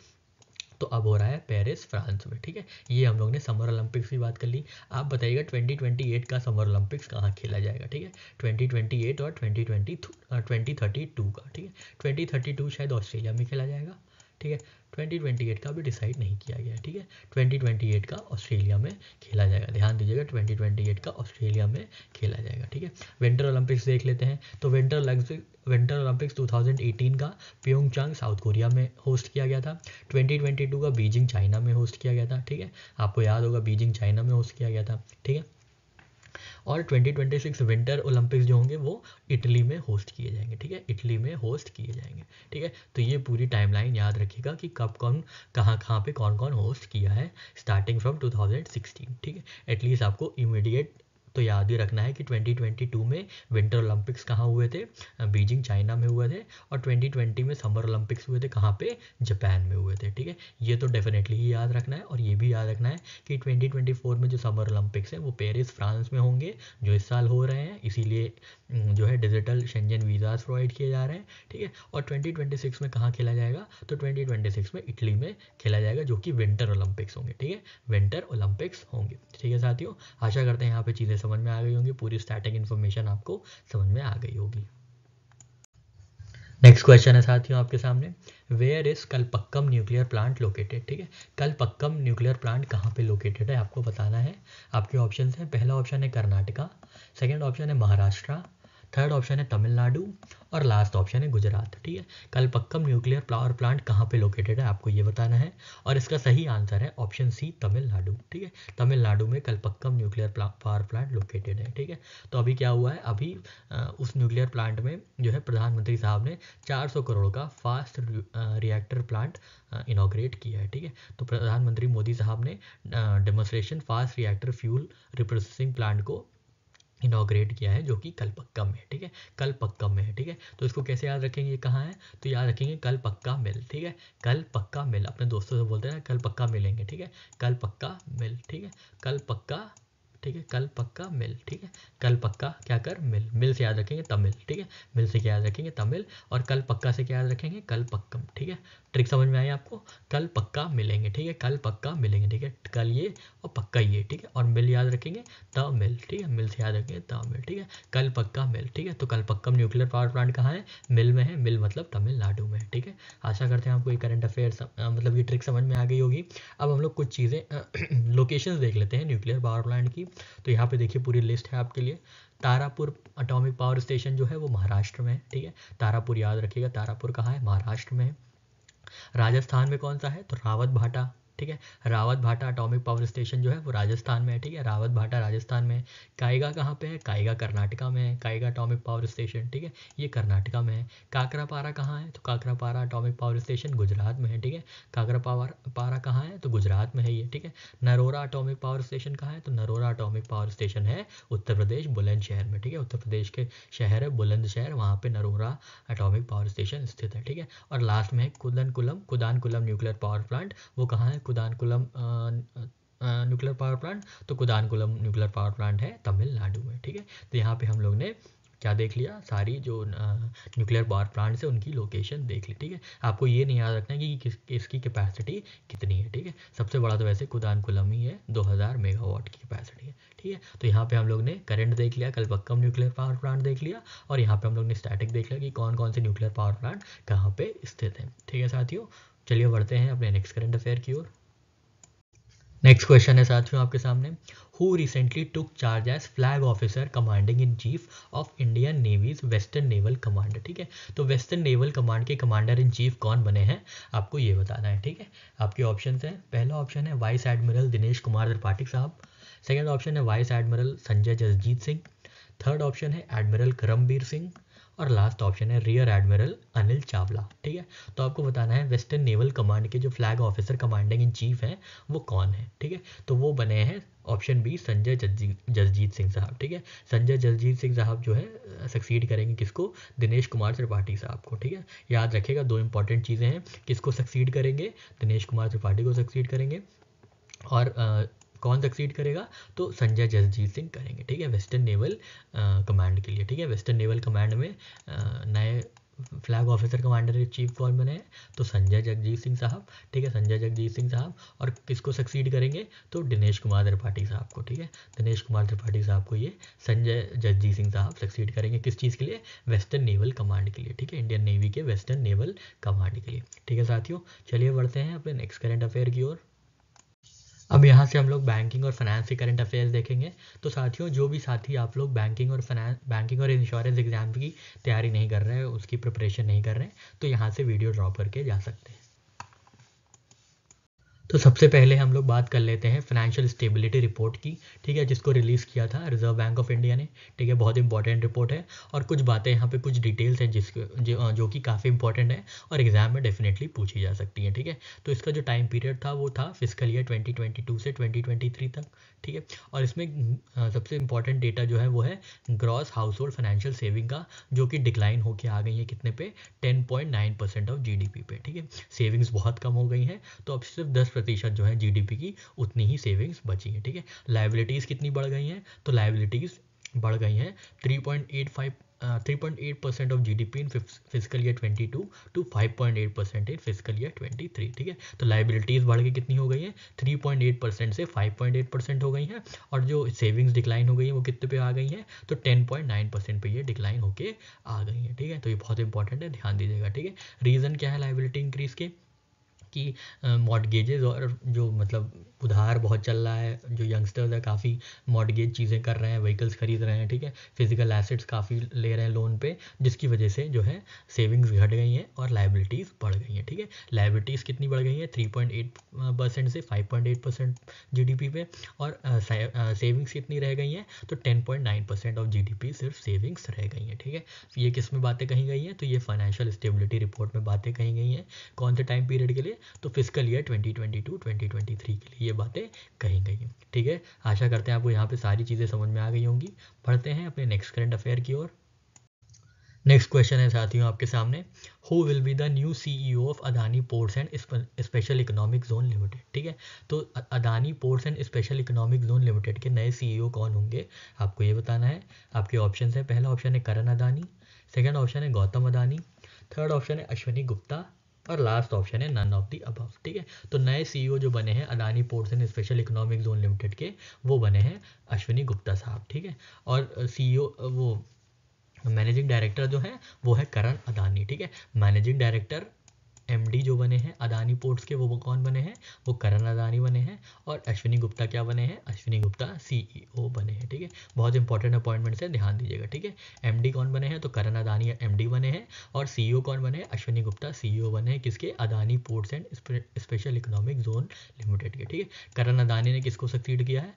तो अब हो रहा है पेरिस फ्रांस में ठीक है ये हम लोग ने समर ओलंपिक्स की बात कर ली आप बताइएगा 2028 का समर ओलंपिक्स कहाँ खेला जाएगा ठीक है 2028 और 2020 2032 का ठीक है 2032 शायद ऑस्ट्रेलिया में खेला जाएगा ठीक है 2028 का अभी डिसाइड नहीं किया गया ठीक है 2028 का ऑस्ट्रेलिया में खेला जाएगा ध्यान दीजिएगा 2028 का ऑस्ट्रेलिया में खेला जाएगा ठीक है विंटर ओलंपिक्स देख लेते हैं तो विंटर विंटर ओलंपिक्स 2018 का प्योंगचांग साउथ कोरिया में होस्ट किया गया था 2022 का बीजिंग चाइना में होस्ट किया गया था ठीक है आपको याद होगा बीजिंग चाइना में होस्ट किया गया था ठीक है और 2026 विंटर ओलंपिक्स जो होंगे वो इटली में होस्ट किए जाएंगे ठीक है इटली में होस्ट किए जाएंगे ठीक है तो ये पूरी टाइमलाइन याद रखिएगा कि कब कौन कहाँ कहाँ पे कौन कौन होस्ट किया है स्टार्टिंग फ्रॉम 2016 ठीक है एटलीस्ट आपको इमीडिएट तो याद ही रखना है कि 2022 में विंटर ओलंपिक्स कहाँ हुए थे बीजिंग चाइना में हुए थे और 2020 में समर ओलंपिक्स हुए थे कहाँ पे जापान में हुए थे ठीक है ये तो डेफिनेटली ही याद रखना है और ये भी याद रखना है कि 2024 में जो समर ओलंपिक्स है वो पेरिस फ्रांस में होंगे जो इस साल हो रहे हैं इसीलिए जो है डिजिटल शेंजन वीज़ाज प्रोवाइड किए जा रहे हैं ठीक है और 2026 में कहाँ खेला जाएगा तो 2026 में इटली में खेला जाएगा जो कि विंटर ओलंपिक्स होंगे ठीक है विंटर ओलंपिक्स होंगे ठीक है साथियों आशा करते हैं यहाँ पे चीज़ें समझ में आ गई होंगी पूरी स्टैटिक इन्फॉर्मेशन आपको समझ में आ गई होगी नेक्स्ट क्वेश्चन है साथियों आपके सामने where is Kalpakkam nuclear plant located ठीक है कलपक्कम न्यूक्लियर प्लांट कहाँ पे लोकेटेड है आपको बताना है आपके ऑप्शन है पहला ऑप्शन है कर्नाटका सेकेंड ऑप्शन है महाराष्ट्र थर्ड ऑप्शन है तमिलनाडु और लास्ट ऑप्शन है गुजरात ठीक है कलपक्कम न्यूक्लियर पावर प्लांट कहाँ पे लोकेटेड है आपको ये बताना है और इसका सही आंसर है ऑप्शन सी तमिलनाडु ठीक है तमिलनाडु में Kalpakkam nuclear power plant located है ठीक है तो अभी क्या हुआ है अभी उस न्यूक्लियर प्लांट में जो है प्रधानमंत्री साहब ने चार करोड़ का फास्ट रिएक्टर प्लांट इनाग्रेट किया है ठीक है तो प्रधानमंत्री मोदी साहब ने demonstration fast reactor fuel reprocessing plant को इनाग्रेट किया है जो कि पक्का में है ठीक है कल पक्का में है ठीक है तो इसको कैसे याद रखेंगे कहाँ है तो याद रखेंगे कल पक्का मिल ठीक है कल पक्का मिल अपने दोस्तों से बोलते हैं कल पक्का मिलेंगे ठीक है कल पक्का मिल ठीक है कल पक्का ठीक है कल पक्का मिल ठीक है कल पक्का क्या कर मिल मिल से याद रखेंगे तमिल ठीक है मिल से क्या याद रखेंगे तमिल और कल पक्का से क्या याद रखेंगे कल पक्कम ठीक है ट्रिक समझ में आई आपको कल पक्का मिलेंगे ठीक है कल पक्का मिलेंगे ठीक है कल ये और पक्का ये ठीक है और मिल याद रखेंगे तब मिल ठीक है मिल से याद रखेंगे तब मिल ठीक है कल पक्का मिल ठीक है तो कल पक्का न्यूक्लियर पावर प्लांट कहाँ है मिल में है मिल मतलब तमिलनाडु में ठीक है आशा करते हैं आपको ये करंट अफेयर मतलब ये ट्रिक समझ में आ गई होगी अब हम लोग कुछ चीज़ें लोकेशन देख लेते हैं न्यूक्लियर पावर प्लांट की तो यहाँ पर देखिए पूरी लिस्ट है आपके लिए तारापुर अटोमिक पावर स्टेशन जो है वो महाराष्ट्र में है ठीक है तारापुर याद रखिएगा तारापुर कहाँ है महाराष्ट्र में है राजस्थान में कौन सा है तो रावत भाटा ठीक है रावत भाटा अटोमिक पावर स्टेशन जो है वो राजस्थान में है ठीक है रावत भाटा राजस्थान में है कायगा कहाँ पे है कायगा कर्नाटका में है कायगा अटोमिक पावर स्टेशन ठीक है ये कर्नाटका में है काकरापारा कहाँ है तो Kakrapar atomic power station Gujarat में है ठीक है काकरा पावर पारा कहाँ है तो गुजरात में है ये ठीक है नरोरा अटोमिक पावर स्टेशन कहाँ है तो नरोरा अटोमिक पावर स्टेशन है उत्तर प्रदेश बुलंदशहर में ठीक है उत्तर प्रदेश के शहर है बुलंदशहर वहाँ पर नरोरा अटोमिक पावर स्टेशन स्थित है ठीक है और लास्ट में है Kudankulam Kudankulam nuclear power plant वो कहाँ है कुदानकुलम न्यूक्लियर पावर प्लांट तो कुदानकुलम न्यूक्लियर पावर प्लांट है तमिलनाडु में ठीक है तो यहाँ पे हम लोग ने क्या देख लिया सारी जो न्यूक्लियर पावर प्लांट्स है उनकी लोकेशन देख ली ठीक है आपको ये नहीं याद रखना कि किस इसकी कैपेसिटी कितनी है ठीक है सबसे बड़ा तो वैसे कुदानकुलम ही है 2000 मेगावाट की कैपेसिटी है ठीक है तो यहाँ पे हम लोग ने करंट देख लिया कलपक्कम न्यूक्लियर पावर प्लांट देख लिया और यहाँ पर हम लोग ने स्टैटिक देख लिया कि कौन कौन से न्यूक्लियर पावर प्लांट कहाँ पर स्थित हैं ठीक है साथियों चलिए बढ़ते हैं अपने नेक्स्ट करंट अफेयर की ओर नेक्स्ट क्वेश्चन है साथियों आपके सामने who recently took charge as flag officer commanding in chief of Indian navy's western naval commander ठीक है तो वेस्टर्न नेवल कमांड के कमांडर इन चीफ कौन बने हैं आपको ये बताना है ठीक है आपके ऑप्शन हैं पहला ऑप्शन है वाइस एडमिरल दिनेश कुमार त्रिपाठी साहब सेकेंड ऑप्शन है vice admiral Sanjay Jasjit Singh third option है एडमिरल करमबीर सिंह और लास्ट ऑप्शन है रियर एडमिरल अनिल चावला ठीक है तो आपको बताना है वेस्टर्न नेवल कमांड के जो flag officer commanding in chief हैं वो कौन है ठीक है तो वो बने हैं ऑप्शन बी संजय जसजीत सिंह साहब ठीक है संजय जसजीत सिंह साहब जो है सक्सीड करेंगे किसको दिनेश कुमार त्रिपाठी साहब को ठीक है याद रखेगा दो इंपॉर्टेंट चीज़ें हैं किसको सक्सीड करेंगे दिनेश कुमार त्रिपाठी को सक्सीड करेंगे और कौन सक्सीड करेगा तो संजय जसजीत सिंह करेंगे ठीक है वेस्टर्न नेवल कमांड के लिए ठीक है वेस्टर्न नेवल कमांड में नए flag officer commander in chief कौन बने हैं तो संजय जगजीत सिंह साहब ठीक है संजय जगजीत सिंह साहब और किसको सक्सीड करेंगे तो दिनेश कुमार त्रिपाठी साहब को ठीक है दिनेश कुमार त्रिपाठी साहब को ये संजय जगजीत सिंह साहब सक्सीड करेंगे किस चीज़ के लिए वेस्टर्न नेवल कमांड के लिए ठीक है इंडियन नेवी के वेस्टर्न नेवल कमांड के लिए ठीक है साथियों चलिए बढ़ते हैं अपने नेक्स्ट करेंट अफेयर की ओर अब यहाँ से हम लोग बैंकिंग और फाइनेंस के करंट अफेयर्स देखेंगे तो साथियों जो भी साथी आप लोग बैंकिंग और फाइनेंस बैंकिंग और इंश्योरेंस एग्जाम की तैयारी नहीं कर रहे हैं उसकी प्रिपरेशन नहीं कर रहे हैं तो यहाँ से वीडियो ड्रॉप करके जा सकते हैं तो सबसे पहले हम लोग बात कर लेते हैं फाइनेंशियल स्टेबिलिटी रिपोर्ट की ठीक है जिसको रिलीज़ किया था रिजर्व बैंक ऑफ इंडिया ने ठीक है बहुत इंपॉर्टेंट रिपोर्ट है और कुछ बातें यहाँ पे कुछ डिटेल्स हैं जिसके जो, जो कि काफ़ी इंपॉर्टेंट है और एग्जाम में डेफिनेटली पूछी जा सकती है ठीक है तो इसका जो टाइम पीरियड था वो था फिजिकल ईयर ट्वेंटी से ट्वेंटी तक ठीक है और इसमें सबसे इंपॉर्टेंट डेटा जो है वो है gross household financial saving का जो कि डिक्लाइन होकर आ गई है कितने पे टेन ऑफ जी पे ठीक है सेविंग्स बहुत कम हो गई हैं तो अब सिर्फ दस प्रतिशत जो है जीडीपी की उतनी ही सेविंग्स बची है ठीक है लाइबिलिटीज़ कितनी बढ़ गई हैं तो लाइबिलिटीज़ बढ़ गई हैं three three point eight percent of G D P in physical year twenty two to five point eight percent in physical year twenty three ठीक है तो लाइबिलिटीज़ बढ़ के कितनी हो गई हैं थ्री पॉइंट एट परसेंट से फाइव पॉइंट एट परसेंट हो गई हैं और जो सेविंग्स डिक्लाइन हो गई है वो कितने पे आ गई हैं तो टेन पॉइंट नाइन परसेंट पर ये डिक्लाइन होकर आ गई हैं ठीक है तो ये बहुत इंपॉर्टेंट है ध्यान दीजिएगा ठीक है रीज़न क्या है लाइबिलिटी इंक्रीज़ के कि मॉडगेजेज और जो मतलब उधार बहुत चल रहा है जो यंगस्टर्स है काफ़ी मॉडगेज चीज़ें कर रहे हैं व्हीकल्स खरीद रहे हैं ठीक है फिजिकल एसेट्स काफ़ी ले रहे हैं लोन पे जिसकी वजह से जो है सेविंग्स घट गई हैं और लाइबिलिटीज़ बढ़ गई हैं ठीक है लाइबिलिटीज़ कितनी बढ़ गई हैं थ्री पॉइंट एट परसेंट से five point eight percent G D P पे और सेविंग्स कितनी रह गई हैं तो ten point nine percent of G D P सिर्फ सेविंग्स रह गई हैं ठीक है ये किस में बातें कही गई हैं तो ये फाइनेंशियल स्टेबिलिटी रिपोर्ट में बातें कही गई हैं कौन से टाइम पीरियड के लिए तो फिजिकल ईयर 2022 2023 के लिए ये बातें कही गई हैं ठीक है आशा करते हैं आपको यहाँ पे सारी चीज़ें समझ में आ गई होंगी पढ़ते हैं अपने नेक्स्ट करेंट अफेयर की ओर नेक्स्ट क्वेश्चन है साथियों आपके सामने who will be the new CEO of Adani ports and special economic zone limited ठीक है तो Adani ports and special economic zone limited के नए सीईओ e कौन होंगे आपको ये बताना है आपके ऑप्शन है पहला ऑप्शन है करण अदानी सेकेंड ऑप्शन है गौतम अदानी थर्ड ऑप्शन है अश्विनी गुप्ता और लास्ट ऑप्शन है नन ऑफ दी अबव ठीक है तो नए सीईओ e जो बने हैं Adani ports and special economic zone limited के वो बने हैं अश्विनी गुप्ता साहब ठीक है और सीईओ e वो मैनेजिंग डायरेक्टर जो है वो है करण अदानी ठीक है मैनेजिंग डायरेक्टर एम जो बने हैं अदानी पोर्ट्स के वो कौन बने हैं वो करण अदानी बने हैं और अश्विनी गुप्ता क्या बने हैं अश्विनी गुप्ता सीईओ e बने हैं ठीक है बहुत इंपॉर्टेंट अपॉइंटमेंट्स है ध्यान दीजिएगा ठीक है एम कौन बने हैं तो करण अदानी एम बने हैं और सी e कौन बने हैं अश्विनी गुप्ता सी e बने हैं किसके Adani ports and special economic zone limited के ठीक है करण अदानी ने किसको सक्सीड किया है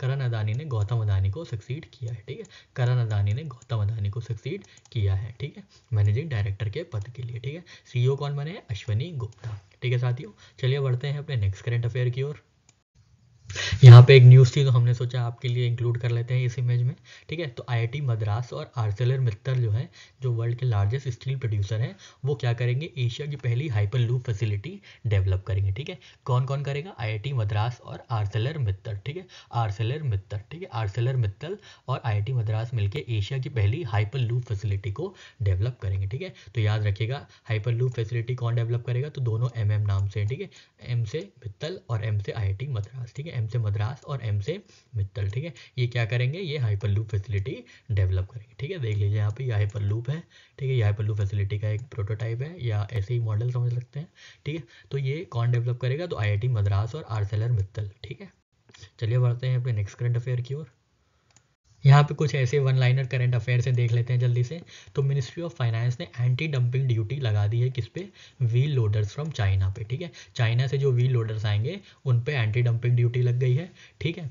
करण अदानी ने गौतम अदानी को सक्सीड किया है ठीक है करण अदानी ने गौतम अदानी को सक्सीड किया है ठीक है मैनेजिंग डायरेक्टर के पद के लिए ठीक है सीईओ कौन हमारे हैं अश्वनी गुप्ता ठीक है साथियों चलिए बढ़ते हैं अपने नेक्स्ट करेंट अफेयर की ओर यहाँ पे एक न्यूज़ थी तो हमने सोचा आपके लिए इंक्लूड कर लेते हैं इस इमेज में ठीक है तो आईआईटी मद्रास और आर्सेलर मित्तल जो है जो वर्ल्ड के लार्जेस्ट स्टील प्रोड्यूसर हैं वो क्या करेंगे एशिया की पहली हाइपर लूप फैसिलिटी डेवलप करेंगे ठीक है कौन कौन करेगा आईआईटी मद्रास और आर्सेलर मित्तल ठीक है आर्सेलर मित्तल ठीक है आर्सेलर मित्तल और आई मद्रास मिलकर एशिया की पहली हाइपर लूप फैसिलिटी को डेवलप करेंगे ठीक है तो याद रखिएगा हाइपर लूप फैसिलिटी कौन डेवलप करेगा तो दोनों एम नाम से ठीक है एम से मित्तल और एम से आई मद्रास ठीक है एम से मद्रास और एम से मित्तल ठीक है ये क्या करेंगे ये हाइपर लूप फैसिलिटी डेवलप करेंगे ठीक है देख लीजिए यहाँ पे ये हाइपर लूप है ठीक है ये हाइपर लूप फैसिलिटी का एक प्रोटोटाइप है या ऐसे ही मॉडल समझ सकते हैं ठीक है तो ये कौन डेवलप करेगा तो आई मद्रास और आर मित्तल ठीक है चलिए बढ़ते हैं अपने नेक्स्ट करंट अफेयर की ओर यहाँ पे कुछ ऐसे वन लाइनर करेंट अफेयर से देख लेते हैं जल्दी से तो मिनिस्ट्री ऑफ फाइनेंस ने एंटी डंपिंग ड्यूटी लगा दी है किस पे व्हील लोडर्स फ्रॉम चाइना पे ठीक है चाइना से जो व्हील लोडर्स आएंगे उन पे एंटी डंपिंग ड्यूटी लग गई है ठीक है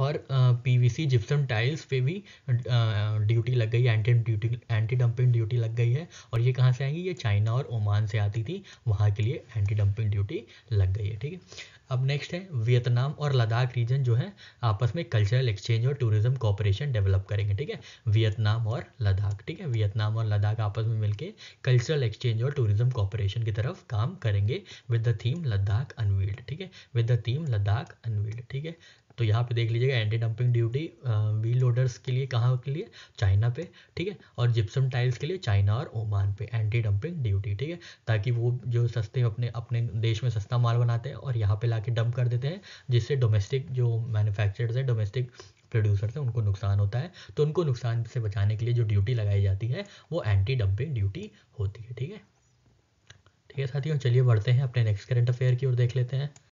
और पीवीसी जिप्सम टाइल्स पे भी ड्यूटी लग गई anti duty anti dumping duty लग गई है और ये कहाँ से आएंगी ये चाइना और ओमान से आती थी वहाँ के लिए एंटी डंपिंग ड्यूटी लग गई है ठीक है अब नेक्स्ट है वियतनाम और लद्दाख रीजन जो है आपस में कल्चरल एक्सचेंज और टूरिज्म कॉपरेशन डेवलप करेंगे ठीक है वियतनाम और लद्दाख ठीक है वियतनाम और लद्दाख आपस में मिलकर कल्चरल एक्सचेंज और टूरिज्म कॉपरेशन की तरफ काम करेंगे with the theme Ladakh unveiled ठीक है with the theme Ladakh unveiled ठीक है तो यहाँ पे देख लीजिएगा anti dumping duty wheel loaders के लिए कहाँ के लिए चाइना पे ठीक है और जिप्सम टाइल्स के लिए चाइना और ओमान पे एंटी डंपिंग ड्यूटी ठीक है ताकि वो जो सस्ते अपने अपने देश में सस्ता माल बनाते हैं और यहाँ पे ला डंप कर देते हैं जिससे डोमेस्टिक जो मैन्युफैक्चरर्स हैं डोमेस्टिक प्रोड्यूसर से उनको नुकसान होता है तो उनको नुकसान से बचाने के लिए जो ड्यूटी लगाई जाती है वो एंटी डंपिंग ड्यूटी होती है ठीक है ठीक है साथियों चलिए बढ़ते हैं अपने नेक्स्ट करेंट अफेयर की ओर देख लेते हैं